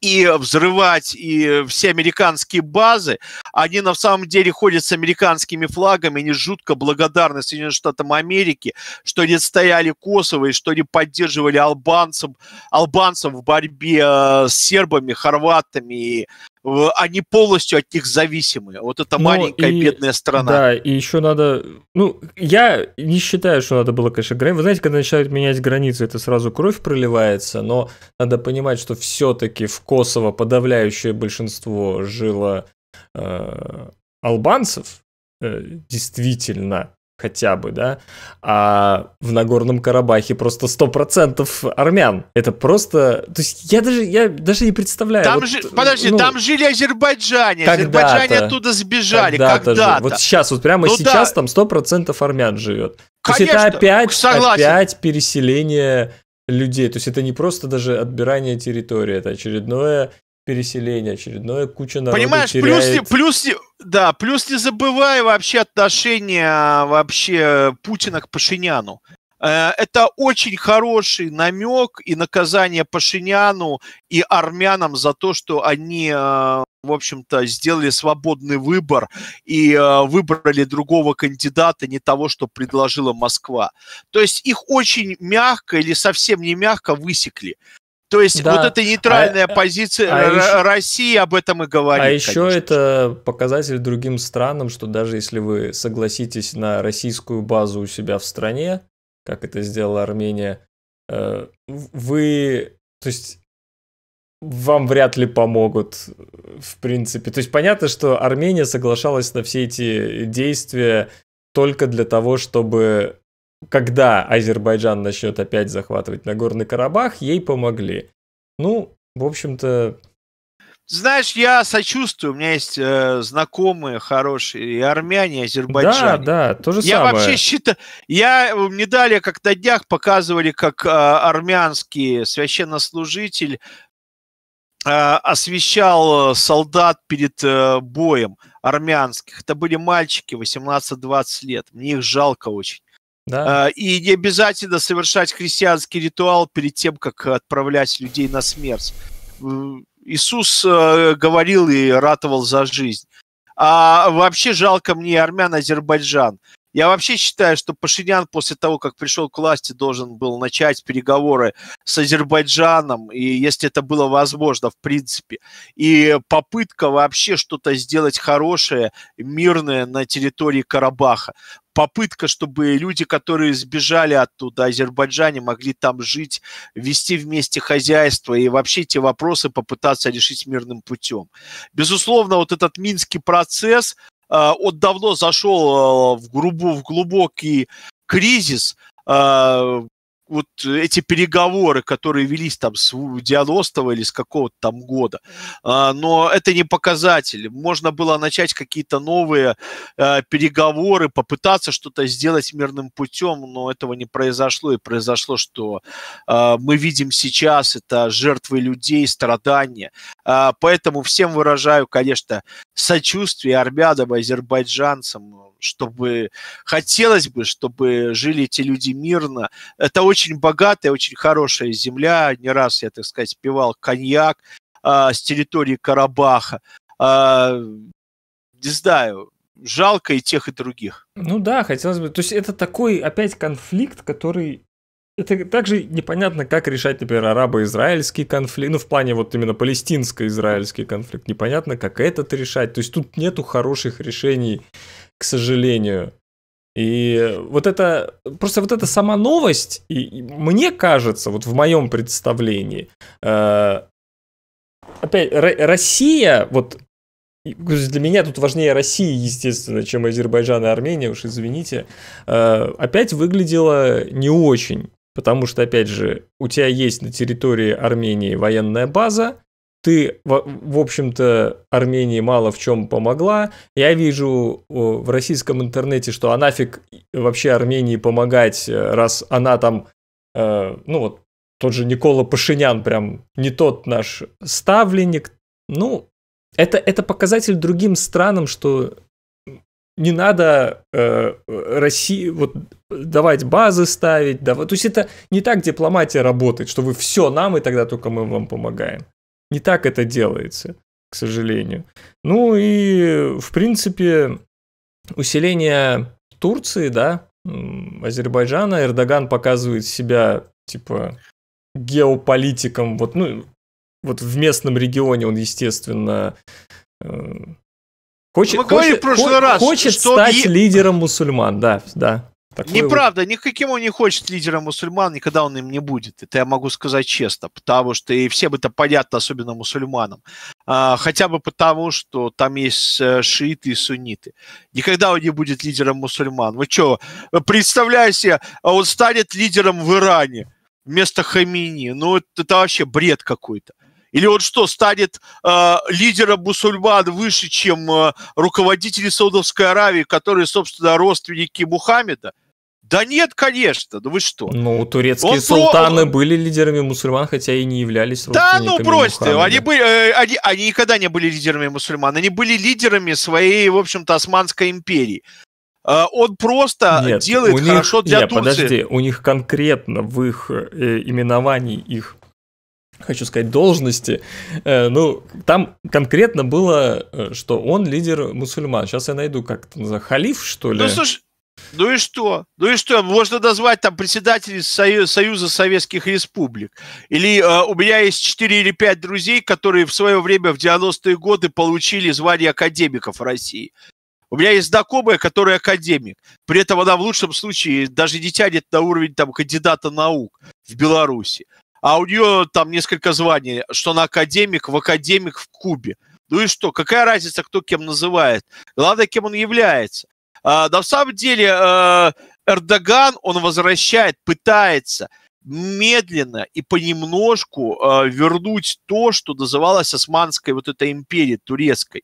и взрывать и все американские базы, они на самом деле ходят с американскими флагами, они жутко благодарны Соединенным Штатам Америки, что они стояли Косово и что они поддерживали албанцев, албанцев в борьбе э, с сербами, хорватами и Э, они полностью от них зависимы. Вот это ну маленькая и, бедная страна. Да, и еще надо... Ну, я не считаю, что надо было, конечно, границы. Вы знаете, когда начинают менять границы, это сразу кровь проливается, но надо понимать, что все-таки в Косово подавляющее большинство жило э, албанцев, э, действительно, хотя бы, да, а в Нагорном Карабахе просто 100% армян. Это просто, то есть я даже, я даже не представляю. Там вот, же, э, подожди, ну, там жили Азербайджане, Азербайджане оттуда сбежали когда-то. когда-то. Вот сейчас, вот прямо ну, сейчас да. там 100% армян живет. Конечно, то есть это опять, опять переселение людей. То есть это не просто даже отбирание территории, это очередное переселение очередное, куча народу Понимаешь, теряет... плюс, плюс, да, плюс не забывай вообще отношение вообще Путина к Пашиняну. Э, это очень хороший намек и наказание Пашиняну и армянам за то, что они, э, в общем-то, сделали свободный выбор и э, выбрали другого кандидата, не того, что предложила Москва. То есть их очень мягко или совсем не мягко высекли. То есть да. вот эта нейтральная а, э, позиция а еще, России об этом и говорит. А еще конечно. это показатель другим странам, что даже если вы согласитесь на российскую базу у себя в стране, как это сделала Армения, э, вы, то есть вам вряд ли помогут, в принципе. То есть понятно, что Армения соглашалась на все эти действия только для того, чтобы когда Азербайджан начнет опять захватывать Нагорный Карабах, ей помогли. Ну, в общем-то... Знаешь, я сочувствую, у меня есть э, знакомые хорошие, и армяне, и азербайджане. Да, да, то же я самое. Я вообще э, считаю, я, мне далее как на днях показывали, как э, армянский священнослужитель э, освещал солдат перед э, боем армянских. Это были мальчики 18-20 лет. Мне их жалко очень. Да. А, и не обязательно совершать христианский ритуал перед тем, как отправлять людей на смерть. Иисус э, говорил и ратовал за жизнь. А вообще жалко мне армян Азербайджан. Я вообще считаю, что Пашинян после того, как пришел к власти, должен был начать переговоры с Азербайджаном, и если это было возможно, в принципе. И попытка вообще что-то сделать хорошее, мирное на территории Карабаха попытка, чтобы люди, которые сбежали оттуда, Азербайджане, могли там жить, вести вместе хозяйство и вообще эти вопросы попытаться решить мирным путем. Безусловно, вот этот минский процесс, Э, он давно зашел э, в, грубу, в глубокий кризис, э, вот эти переговоры, которые велись там с 90 или с какого-то там года. А, но это не показатель. Можно было начать какие-то новые э, переговоры, попытаться что-то сделать мирным путем, но этого не произошло. И произошло, что э, мы видим сейчас, это жертвы людей, страдания. А, поэтому всем выражаю, конечно, сочувствие армянам, азербайджанцам, чтобы хотелось бы, чтобы жили эти люди мирно. Это очень богатая, очень хорошая земля. Не раз я, так сказать, пивал коньяк а, с территории Карабаха. А, не знаю, жалко и тех, и других. Ну да, хотелось бы. То есть это такой опять конфликт, который это также непонятно, как решать, например, арабо-израильский конфликт, ну, в плане вот именно палестинско-израильский конфликт, непонятно, как этот решать, то есть тут нету хороших решений, к сожалению. И вот это, просто вот эта сама новость, и, и мне кажется, вот в моем представлении, э, опять, Россия, вот для меня тут важнее Россия, естественно, чем Азербайджан и Армения, уж извините, э, опять выглядела не очень. Потому что, опять же, у тебя есть на территории Армении военная база, ты, в, общем-то, Армении мало в чем помогла. Я вижу в российском интернете, что а нафиг вообще Армении помогать, э, раз она там, э, ну вот, тот же Никола Пашинян прям не тот наш ставленник. Ну, это, это показатель другим странам, что не надо э, э, России вот давать базы ставить, да вот то есть это не так дипломатия работает, что вы все нам и тогда только мы вам помогаем. Не так это делается, к сожалению. Ну и в принципе усиление Турции, да, Азербайджана, Эрдоган показывает себя типа геополитиком, вот ну вот в местном регионе он естественно э, Хочет, Мы говорили хочет, в прошлый раз, хочет что стать е... лидером мусульман, да, да. Такой Неправда, вот. никаким он не хочет лидером мусульман, никогда он им не будет. Это я могу сказать честно, потому что и всем это понятно, особенно мусульманам. А, хотя бы потому, что там есть э, шииты и сунниты. Никогда он не будет лидером мусульман. Вы что, представляете, а он станет лидером в Иране вместо Хамини. Ну, это, это вообще бред какой-то. Или он что, станет э, лидером мусульман выше, чем э, руководители Саудовской Аравии, которые, собственно, родственники Мухаммеда? Да нет, конечно, ну вы что? Ну, турецкие он султаны про... были лидерами мусульман, хотя и не являлись Да, ну брось они, были, э, они, они никогда не были лидерами мусульман, они были лидерами своей, в общем-то, Османской империи. Э, он просто нет, делает них, хорошо для нет, Турции. подожди, у них конкретно в их э, именовании их хочу сказать, должности. Э, ну, там конкретно было, э, что он лидер мусульман. Сейчас я найду, как это называется, халиф, что ли? Ну, слушай, ну и что? Ну и что? Можно назвать там председателей Союза, Союза Советских Республик. Или э, у меня есть 4 или 5 друзей, которые в свое время в 90-е годы получили звание академиков России. У меня есть знакомая, которая академик. При этом она в лучшем случае даже не тянет на уровень там, кандидата наук в Беларуси а у нее там несколько званий, что она академик, в академик в Кубе. Ну и что? Какая разница, кто кем называет? Главное, кем он является. А, да, в самом деле, э, Эрдоган, он возвращает, пытается медленно и понемножку э, вернуть то, что называлось Османской вот этой империей турецкой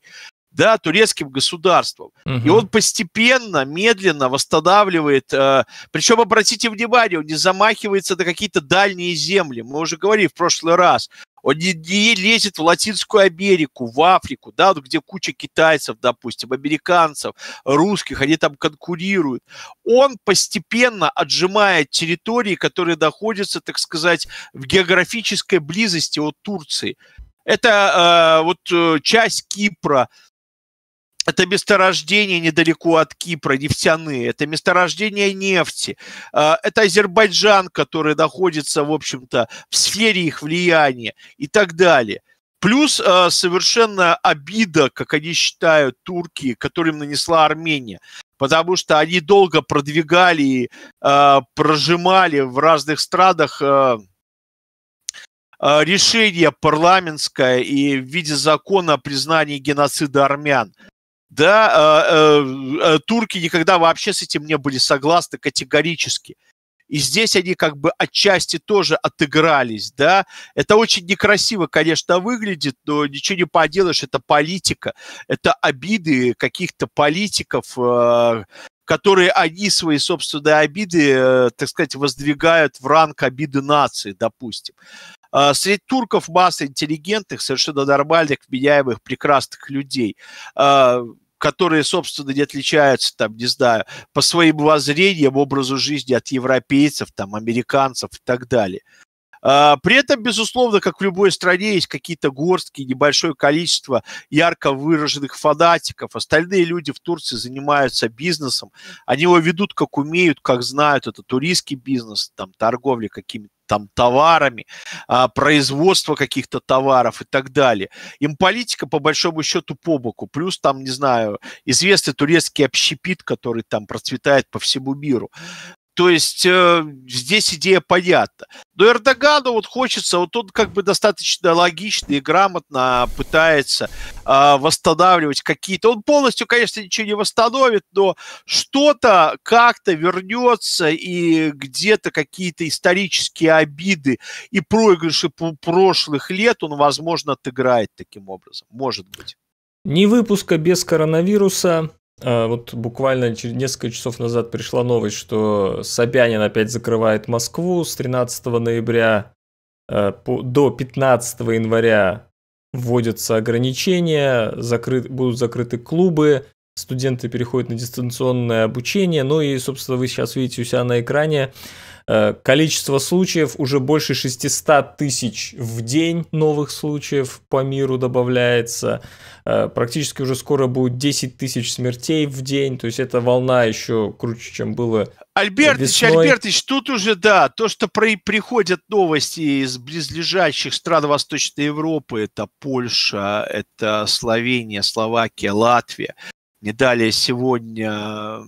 да, турецким государством. Угу. И он постепенно, медленно восстанавливает. Э, причем, обратите внимание, он не замахивается на какие-то дальние земли. Мы уже говорили в прошлый раз. Он не, не лезет в Латинскую Америку, в Африку, да, вот где куча китайцев, допустим, американцев, русских, они там конкурируют. Он постепенно отжимает территории, которые находятся, так сказать, в географической близости от Турции. Это э, вот э, часть Кипра, это месторождение недалеко от Кипра, нефтяные, это месторождение нефти, а, это Азербайджан, который находится, в общем-то, в сфере их влияния и так далее. Плюс а, совершенно обида, как они считают, Турции, которым нанесла Армения потому что они долго продвигали и а, прожимали в разных странах решение парламентское и в виде закона о признании геноцида армян да, э, э, э, турки никогда вообще с этим не были согласны категорически. И здесь они как бы отчасти тоже отыгрались, да. Это очень некрасиво, конечно, выглядит, но ничего не поделаешь, это политика, это обиды каких-то политиков, э, которые они свои собственные обиды, э, так сказать, воздвигают в ранг обиды нации, допустим. Среди турков масса интеллигентных, совершенно нормальных, меняемых, прекрасных людей которые, собственно, не отличаются, там, не знаю, по своим воззрениям, образу жизни от европейцев, там, американцев и так далее. А, при этом, безусловно, как в любой стране, есть какие-то горстки, небольшое количество ярко выраженных фанатиков. Остальные люди в Турции занимаются бизнесом. Они его ведут как умеют, как знают. Это туристский бизнес, там, торговля какими там товарами, а, производство каких-то товаров и так далее. Им политика по большому счету по боку. Плюс там, не знаю, известный турецкий общепит, который там процветает по всему миру. То есть э, здесь идея понятна. Но Эрдогану вот хочется, вот он как бы достаточно логично и грамотно пытается э, восстанавливать какие-то... Он полностью, конечно, ничего не восстановит, но что-то как-то вернется и где-то какие-то исторические обиды и проигрыши прошлых лет он, возможно, отыграет таким образом. Может быть. Не выпуска без коронавируса, а, вот буквально несколько часов назад пришла новость, что Собянин опять закрывает Москву с 13 ноября а, до 15 января вводятся ограничения, закрыт, будут закрыты клубы, студенты переходят на дистанционное обучение. Ну и, собственно, вы сейчас видите у себя на экране Э, количество случаев уже больше 600 тысяч в день новых случаев по миру добавляется. Э, практически уже скоро будет 10 тысяч смертей в день. То есть эта волна еще круче, чем было Альбертович, весной. Альбертович, тут уже, да, то, что при, приходят новости из близлежащих стран Восточной Европы, это Польша, это Словения, Словакия, Латвия. Не далее сегодня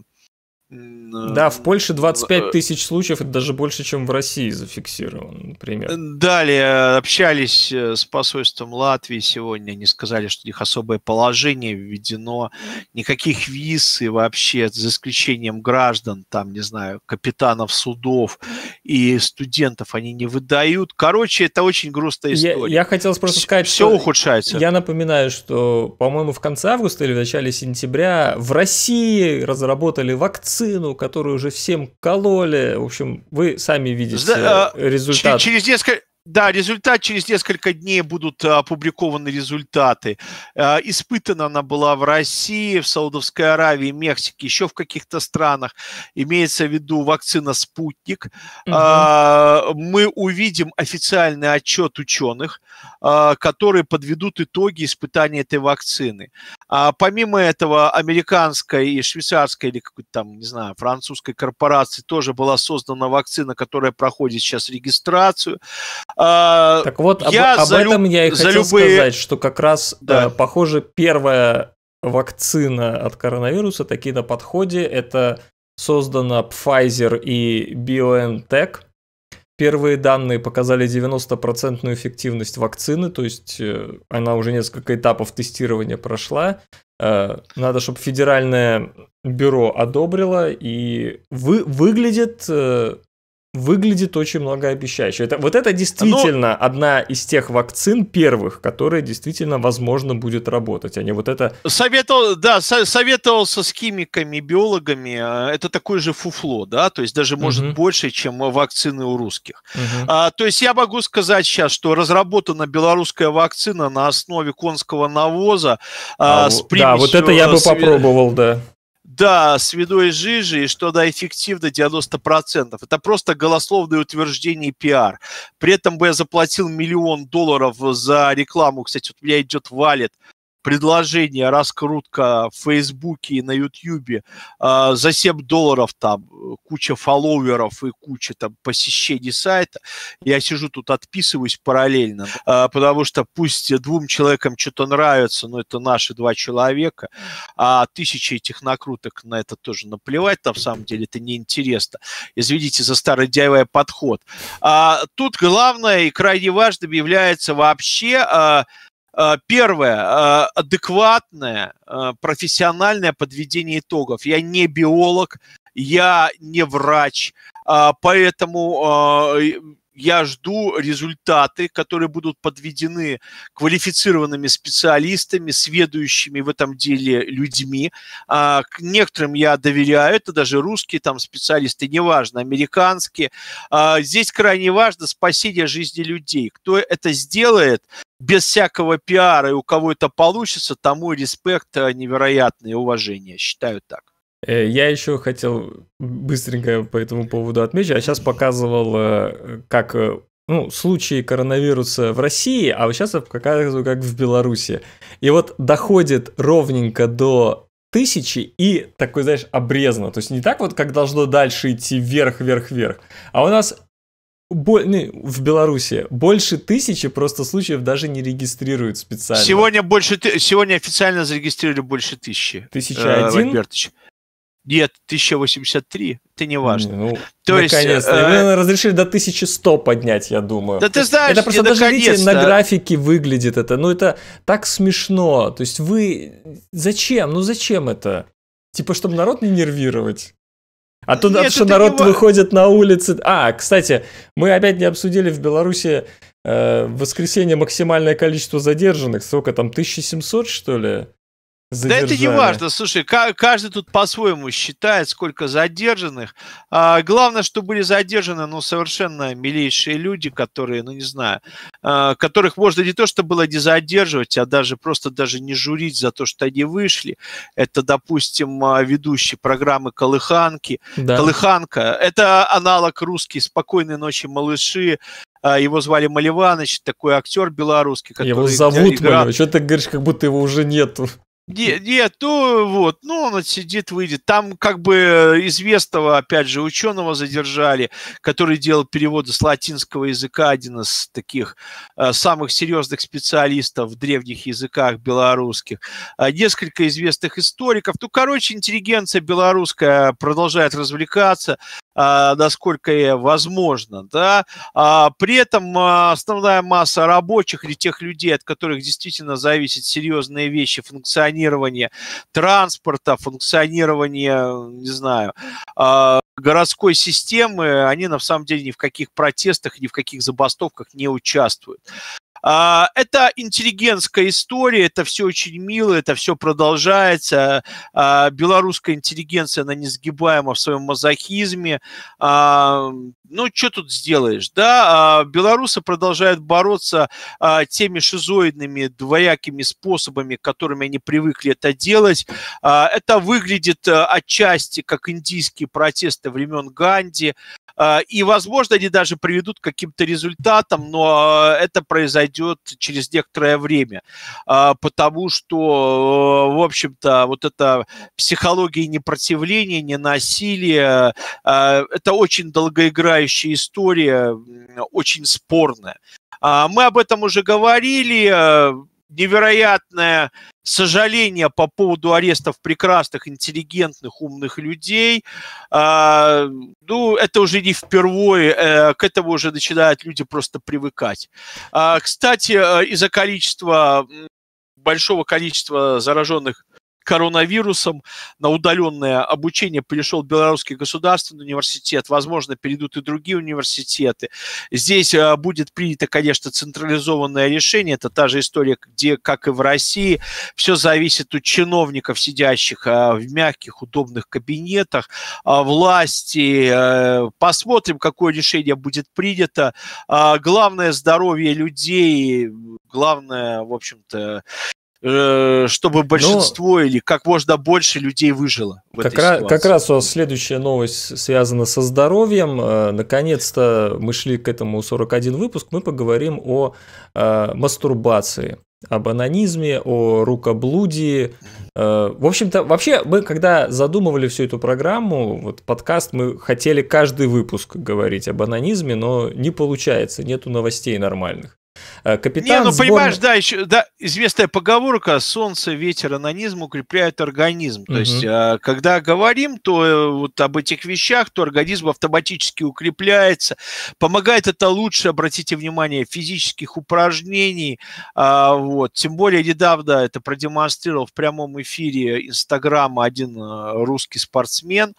да, э, в Польше 25 э, тысяч случаев, это даже больше, чем в России зафиксировано, например. Э, далее общались с посольством Латвии сегодня, они сказали, что у них особое положение введено, никаких виз и вообще, за исключением граждан, там, не знаю, капитанов судов и студентов они не выдают. Короче, это очень грустная история. Я, я хотел просто сказать, все что ухудшается. Я напоминаю, что, по-моему, в конце августа или в начале сентября в России разработали вакцину вакцину, которую уже всем кололи. В общем, вы сами видите да, а, результат. Через несколько да, результат через несколько дней будут а, опубликованы результаты. А, испытана она была в России, в Саудовской Аравии, Мексике, еще в каких-то странах. Имеется в виду вакцина «Спутник». Угу. Мы увидим официальный отчет ученых, которые подведут итоги испытаний этой вакцины. Помимо этого, американской и швейцарской или какой-то там, не знаю, французской корпорации тоже была создана вакцина, которая проходит сейчас регистрацию. А, так вот, об, я об этом люб... я и хотел любые... сказать, что как раз, э, да. похоже, первая вакцина от коронавируса таки на подходе. Это создана Pfizer и BioNTech. Первые данные показали 90% эффективность вакцины, то есть э, она уже несколько этапов тестирования прошла. Э, надо, чтобы федеральное бюро одобрило, и вы, выглядит выглядит очень многообещающе. Это, вот это действительно Но... Ну, одна из тех вакцин первых, которая действительно, возможно, будет работать, Они а вот это... Советовал, да, со- советовался с химиками, биологами, а, это такое же фуфло, да, то есть даже, может, угу. больше, чем вакцины у русских. Угу. А, то есть я могу сказать сейчас, что разработана белорусская вакцина на основе конского навоза а, а, с примесью... Да, вот это я бы э, попробовал, да да, свиной жижи, и что она эффективна 90%. Это просто голословное утверждение пиар. При этом бы я заплатил миллион долларов за рекламу. Кстати, вот у меня идет валет предложение, раскрутка в Фейсбуке и на Ютьюбе э, за 7 долларов там куча фолловеров и куча там посещений сайта, я сижу тут отписываюсь параллельно, э, потому что пусть двум человекам что-то нравится, но это наши два человека, а тысячи этих накруток на это тоже наплевать, там в самом деле это неинтересно. Извините за старый DIY подход. А, тут главное и крайне важным является вообще а, Э, первое, э, адекватное э, профессиональное подведение итогов. Я не биолог, я не врач, а, поэтому я жду результаты, которые будут подведены квалифицированными специалистами, сведущими в этом деле людьми. А, к некоторым я доверяю, это даже русские там специалисты, неважно, американские. А, здесь крайне важно спасение жизни людей. Кто это сделает, без всякого пиара и у кого это получится, тому респект, а, невероятное уважение, считаю так. Э, я еще хотел быстренько по этому поводу отметить. Я сейчас показывал, э, как э, ну, случаи коронавируса в России, а вот сейчас я показываю, как в Беларуси. И вот доходит ровненько до тысячи и такой, знаешь, обрезано. То есть не так вот, как должно дальше идти вверх, вверх, вверх. А у нас ну, в Беларуси больше тысячи просто случаев даже не регистрируют специально. Сегодня больше сегодня официально зарегистрировали больше тысячи. Тысяча один. Нет, 1083, это не важно. Ну, То есть, наконец-то. Э... разрешили до 1100 поднять, я думаю. Да ты знаешь, это просто даже видите, на графике выглядит это. Ну, это так смешно. То есть вы... Зачем? Ну, зачем это? Типа, чтобы народ не нервировать. А тут Нет, а что народ не... выходит на улицы. А, кстати, мы опять не обсудили в Беларуси э, в воскресенье максимальное количество задержанных. Сколько там, 1700, что ли? задержали. Да это не важно. Слушай, каждый тут по-своему считает, сколько задержанных. А, главное, что были задержаны, ну, совершенно милейшие люди, которые, ну, не знаю, а, которых можно не то, что было не задерживать, а даже просто даже не журить за то, что они вышли. Это, допустим, а, ведущий программы «Колыханки». Да. «Колыханка» — это аналог русский «Спокойной ночи, малыши», а, его звали Маливаныч, такой актер белорусский. Который его зовут играл... Малевич, что ты говоришь, как будто его уже нету. Нет, нет, ну вот, ну он сидит, выйдет. Там как бы э, известного, опять же, ученого задержали, который делал переводы с латинского языка, один из таких э, самых серьезных специалистов в древних языках белорусских. Э, несколько известных историков. Ну, короче, интеллигенция белорусская продолжает развлекаться, а, насколько возможно. Да? А, при этом а, основная масса рабочих или тех людей, от которых действительно зависят серьезные вещи, функционирование транспорта, функционирование, не знаю, городской системы, они на самом деле ни в каких протестах, ни в каких забастовках не участвуют. А, это интеллигентская история, это все очень мило, это все продолжается. А, белорусская интеллигенция, она несгибаема в своем мазохизме. А, ну, что тут сделаешь, да? Белорусы продолжают бороться теми шизоидными, двоякими способами, которыми они привыкли это делать. Это выглядит э, отчасти как индийские протесты времен Ганди. И, возможно, они даже приведут к каким-то результатам, но э, это произойдет пройдет через некоторое время, а, потому что, э, в общем-то, вот эта психология непротивления, ненасилия, а, это очень долгоиграющая история, очень спорная. А, мы об этом уже говорили, э, невероятное сожаление по поводу арестов прекрасных, интеллигентных, умных людей. А, ну, это уже не впервые, э, к этому уже начинают люди просто привыкать. А, кстати, э, из-за количества большого количества зараженных коронавирусом на удаленное обучение пришел Белорусский государственный университет, возможно, перейдут и другие университеты. Здесь э, будет принято, конечно, централизованное решение, это та же история, где, как и в России, все зависит от чиновников, сидящих э, в мягких, удобных кабинетах, э, власти. Посмотрим, какое решение будет принято. Главное здоровье людей, главное, в общем-то, Э, чтобы ну, большинство Но... или как можно больше людей выжило. В как, этой раз, ситуации. как раз у вас следующая новость связана со здоровьем. Э, наконец-то мы шли к этому 41 выпуск. Мы поговорим о э, мастурбации, об анонизме, о рукоблудии. Э, в общем-то, вообще мы, когда задумывали всю эту программу, вот подкаст, мы хотели каждый выпуск говорить об анонизме, но не получается, нету новостей нормальных. Э, капитан Не, ну сборной... понимаешь, да, еще да, известная поговорка «Солнце, ветер, анонизм укрепляют организм». Угу. То есть, а, когда говорим то э, вот об этих вещах, то организм автоматически укрепляется. Помогает это лучше, обратите внимание, физических упражнений. А, вот. Тем более недавно это продемонстрировал в прямом эфире Инстаграма один э, русский спортсмен.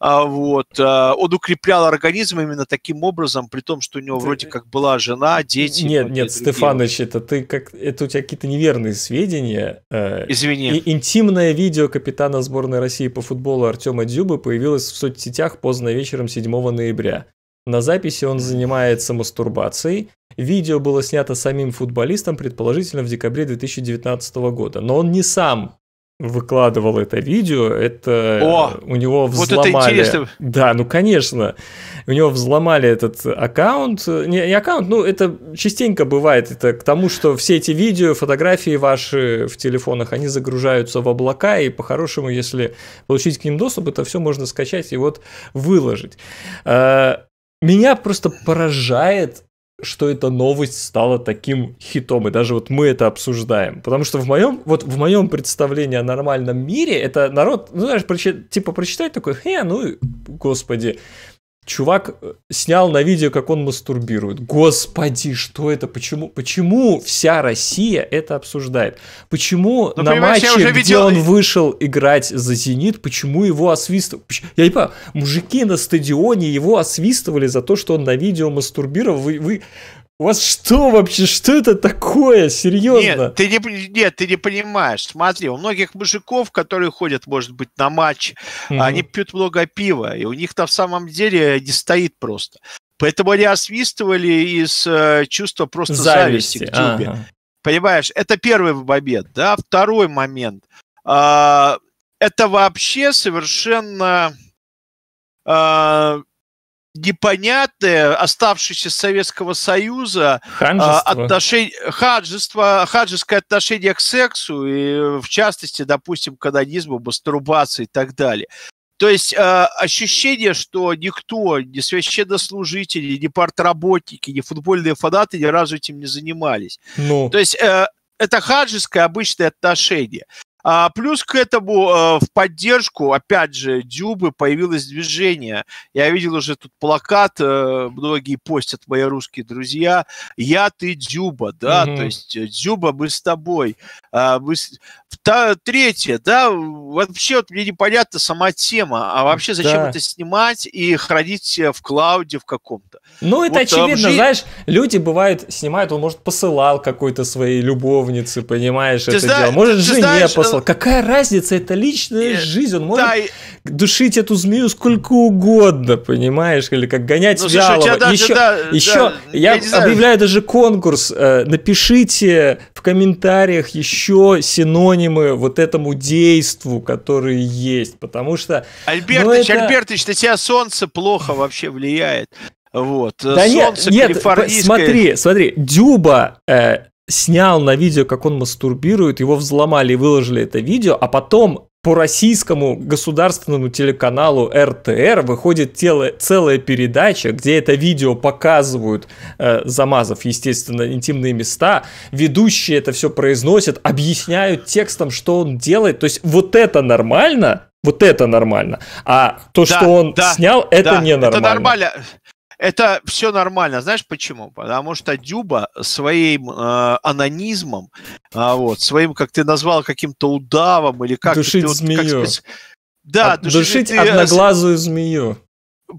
А, вот, э, он укреплял организм именно таким образом, при том, что у него вроде как была жена, дети. Нет, нет, Стефаныч, это ты как, это у тебя какие-то неверные сведения. Э. Извини. И интимное видео капитана сборной России по футболу Артема Дзюбы появилось в соцсетях поздно вечером 7 ноября. На записи он занимается мастурбацией. Видео было снято самим футболистом, предположительно, в декабре 2019 года. Но он не сам выкладывал это видео, это О, у него взломали. Вот это интересно. Да, ну конечно. У него взломали этот аккаунт. Не, не аккаунт, ну это частенько бывает. Это к тому, что все эти видео, фотографии ваши в телефонах, они загружаются в облака, и по-хорошему, если получить к ним доступ, это все можно скачать и вот выложить. Э, меня просто поражает что эта новость стала таким хитом, и даже вот мы это обсуждаем. Потому что в моем, вот в моем представлении о нормальном мире, это народ, ну, знаешь, прочи, типа прочитать такой, хе, ну, господи, чувак э, снял на видео, как он мастурбирует. Господи, что это? Почему, почему вся Россия это обсуждает? Почему ну, на матче, где видел... он вышел играть за «Зенит», почему его освистывали? Я не понимаю, мужики на стадионе его освистывали за то, что он на видео мастурбировал. Вы, вы, у вас что вообще? Что это такое? Серьезно? Нет ты, не, нет, ты не понимаешь. Смотри, у многих мужиков, которые ходят, может быть, на матч, mm-hmm. они пьют много пива, и у них то в самом деле не стоит просто. Поэтому они освистывали из э, чувства просто зависти, зависти к Дюбе. Ага. Понимаешь, это первый момент, да. Второй момент. Э, это вообще совершенно э, непонятное, оставшееся с Советского Союза ханжество. А, отношение, хаджество, хаджеское отношение к сексу, и в частности, допустим, к канонизму, мастурбации и так далее. То есть а, ощущение, что никто, ни священнослужители, ни партработники, ни футбольные фанаты ни разу этим не занимались. Ну. То есть э, это хаджеское обычное отношение. А, плюс к этому э, в поддержку, опять же, Дюбы появилось движение. Я видел уже тут плакат, э, многие постят мои русские друзья. Я, ты, Дюба, да, угу. то есть э, Дюба, мы с тобой. А, мы с... Та, третье, да, вообще вот мне непонятна сама тема. А вообще зачем да. это снимать и хранить в клауде в каком-то? Ну, это вот, очевидно, жизнь... знаешь, люди бывают, снимают, он, может, посылал какой-то своей любовнице, понимаешь, ты это знаешь, дело. Может, жене знаешь, посылал смысл? Э, Какая разница? Это личная э, жизнь. Он может душить эту змею сколько угодно, понимаешь? Или как гонять ну, вялого. Еще, еще я объявляю даже конкурс. Э, напишите в комментариях еще синонимы вот этому действу, которые есть. Потому что... Альбертович, ну, Альбертович, на тебя солнце плохо вообще влияет. Вот. Да Солнце нет, нет, смотри, смотри, Дюба э, снял на видео, как он мастурбирует, его взломали и выложили это видео, а потом по российскому государственному телеканалу РТР выходит тело, целая передача, где это видео показывают, э, замазав, естественно, интимные места. Ведущие это все произносят, объясняют текстом, что он делает. То есть вот это нормально, вот это нормально. А то, да, что он да, снял, это да, ненормально. Это нормально это все нормально. Знаешь почему? Потому что Дюба своим э, анонизмом, э, вот, своим, как ты назвал, каким-то удавом или как... Душить ты, змею. Как, да, От, душить, душить ты, э, одноглазую змею.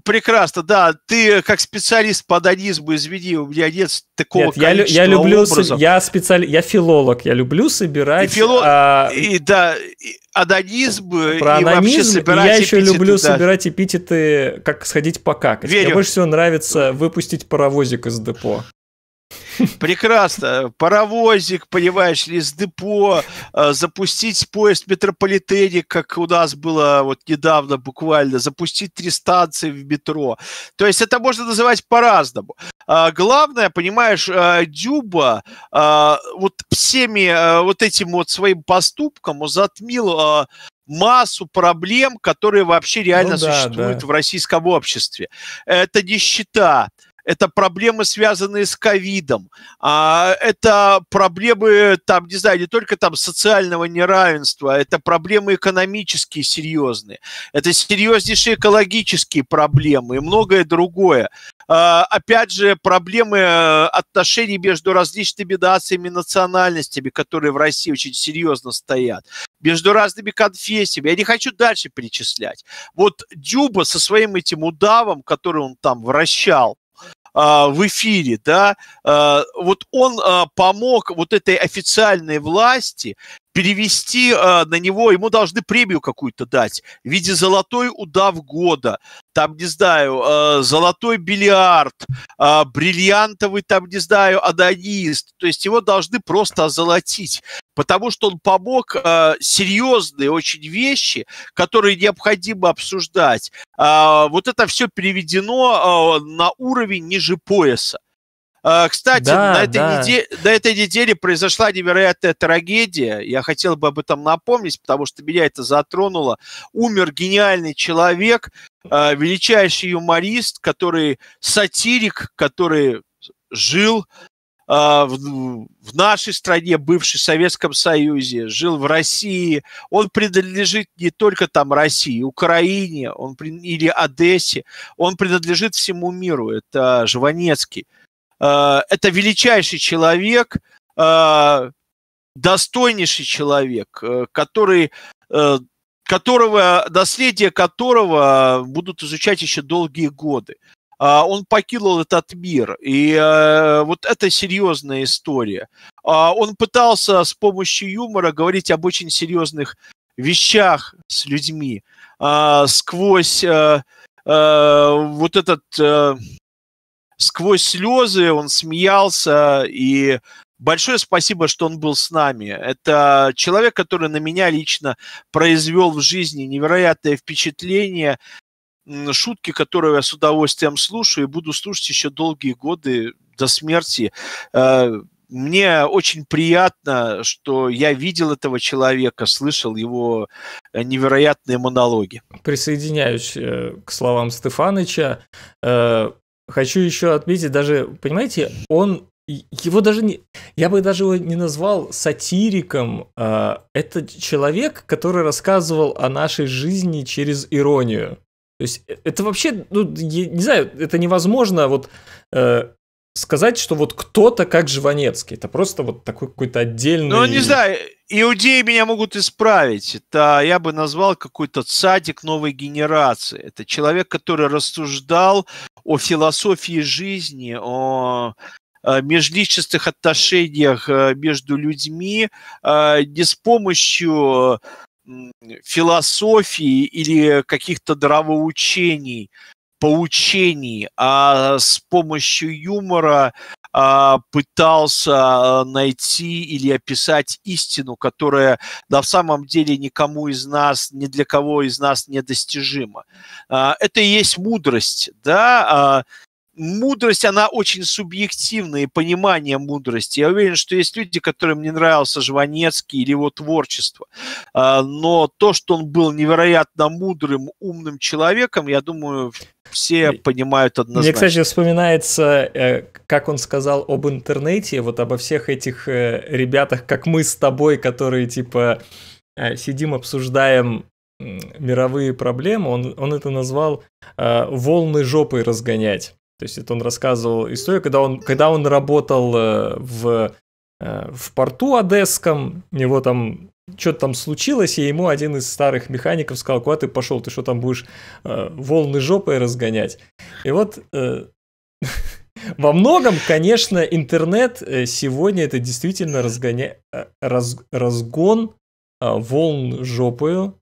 Прекрасно, да. Ты э, как специалист по донизму, извини, у меня нет такого нет, я, я люблю, Я, специали... я филолог, я люблю собирать... И фило... а... и, да, и адонизм, э, Про и вообще собирать и я еще эпитеты, люблю да. собирать эпитеты, как сходить покакать. Верю. Мне больше всего нравится выпустить паровозик из депо. Прекрасно. Паровозик, понимаешь, ли, с депо, э, запустить поезд метрополитене, как у нас было вот недавно буквально, запустить три станции в метро. То есть это можно называть по-разному. А, главное, понимаешь, э, Дюба э, вот всеми вот этим вот своим поступком затмил массу проблем, которые вообще реально ну, да, существуют да. в российском обществе. Это нищета, э, это проблемы, связанные с ковидом, а, это проблемы, там, не знаю, не только там социального неравенства, а это проблемы экономические серьезные, это серьезнейшие экологические проблемы и многое другое. А, опять же, проблемы э, отношений между различными нациями, национальностями, которые в России очень серьезно стоят, между разными конфессиями. Я не хочу дальше перечислять. Вот Дюба со своим этим удавом, который он там вращал, а, в эфире, да, а, вот он а, помог вот этой официальной власти перевести на него, ему должны премию какую-то дать в виде золотой удав года, там, не знаю, э, золотой бильярд, э, бриллиантовый, там, не знаю, анонист. То есть его должны просто озолотить, потому что он помог э, серьезные очень вещи, которые необходимо обсуждать. А, вот это все переведено на уровень ниже пояса. А, кстати, да, на, этой да. неделе, на этой неделе произошла невероятная трагедия. Я хотел бы об этом напомнить, потому что меня это затронуло. Умер гениальный человек, а, величайший юморист, который сатирик, который жил а, в, нашей стране, бывшей Советском Союзе, жил в России. Он принадлежит не только там России, Украине он, или Одессе, он принадлежит всему миру. Это Жванецкий. Э, это величайший человек, э, достойнейший человек, э, который, которого, наследие которого будут изучать еще долгие годы. А, он покинул этот мир, и вот это серьезная история. А, он пытался с помощью юмора говорить об очень серьезных вещах с людьми а, сквозь вот этот сквозь слезы, он смеялся, и большое спасибо, что он был с нами. Это человек, который на меня лично произвел в жизни невероятное впечатление, шутки, которые я с удовольствием слушаю и буду слушать еще долгие годы до смерти. Э, мне очень приятно, что я видел этого человека, слышал его э, невероятные монологи. Присоединяюсь э, к словам Стефаныча хочу еще отметить, даже, понимаете, он его даже не, я бы даже его не назвал сатириком. А, это человек, который рассказывал о нашей жизни через иронию. То есть э, это вообще, ну, я не знаю, это невозможно вот э, сказать, что вот кто-то как Жванецкий. Это просто вот такой какой-то отдельный... Ну, не знаю, иудеи меня могут исправить. Это я бы назвал какой-то цадик новой генерации. Это человек, который рассуждал о философии жизни, о э, межличностных отношениях э, между людьми э, не с помощью философии или каких-то нравоучений, поучений, а с помощью юмора, а, пытался а, найти или описать истину, которая на самом деле никому из нас, ни для кого из нас недостижима. А, это и есть мудрость, да, мудрость, она очень субъективная, понимание мудрости. Я уверен, что есть люди, которым не нравился Жванецкий или его творчество. А, но то, что он был невероятно мудрым, умным человеком, я думаю, все понимают однозначно. Мне, кстати, вспоминается, э, как он сказал об интернете, вот обо всех этих э, ребятах, как мы с тобой, которые, типа, э, сидим, обсуждаем мировые проблемы, он, он это назвал «волны жопой разгонять». То есть это он рассказывал историю, когда он, когда он работал э, в, э, в порту одесском, него там что-то там случилось, и ему один из старых механиков сказал, куда ты пошел, ты что там будешь э, волны жопой разгонять. И вот во многом, конечно, интернет сегодня это действительно разгоня... раз... разгон э, волн жопою,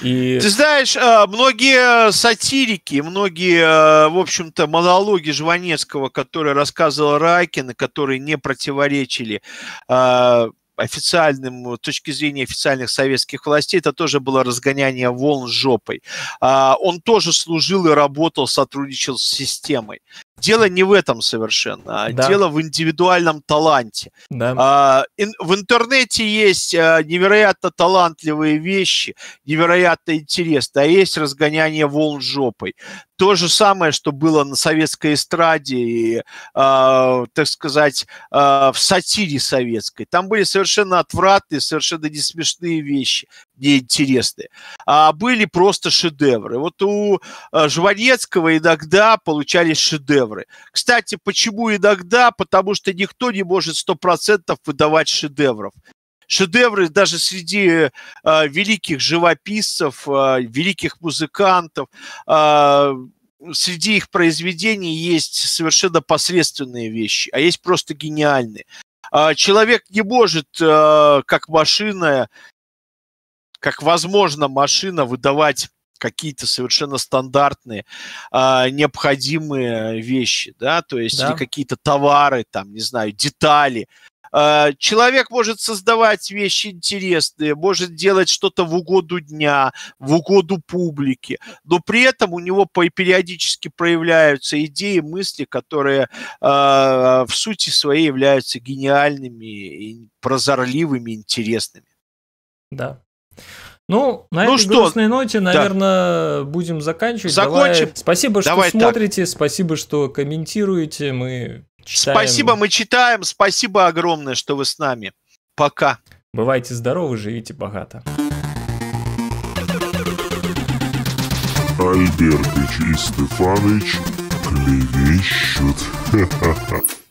и... Ты знаешь, а, многие сатирики, многие, а, в общем-то, монологи Жванецкого, которые рассказывал Райкин, которые не противоречили а, официальным, точки зрения официальных советских властей, это тоже было разгоняние волн с жопой. Он тоже служил и работал, сотрудничал с системой. Дело не в этом совершенно, а да. дело в индивидуальном таланте. Да. А, ин, в интернете есть а, невероятно талантливые вещи, невероятно интересные, а есть разгоняние волн жопой. То же самое, что было на советской эстраде, и, а, так сказать, а, в сатире советской. Там были совершенно отвратные, совершенно не смешные вещи неинтересные, а были просто шедевры. Вот у э, Жванецкого иногда получались шедевры. Кстати, почему иногда? Потому что никто не может 100% выдавать шедевров шедевры даже среди э, великих живописцев, э, великих музыкантов. Э, среди их произведений есть совершенно посредственные вещи, а есть просто гениальные. Э, человек не может, э, как машина, как возможно машина выдавать какие-то совершенно стандартные э, необходимые вещи, да, то есть да. какие-то товары, там, не знаю, детали. Э, человек может создавать вещи интересные, может делать что-то в угоду дня, в угоду публики, но при этом у него периодически проявляются идеи, мысли, которые э, в сути своей являются гениальными, прозорливыми, интересными. Да, ну, на ну этой что? грустной ноте, наверное, да. будем заканчивать. Закончим. Давай. Спасибо, Давай что так. смотрите, спасибо, что комментируете. Мы читаем. Спасибо, мы читаем. Спасибо огромное, что вы с нами. Пока. Бывайте здоровы, живите богато. Альбертыч и Стефаныч клевещут. Ха-ха-ха.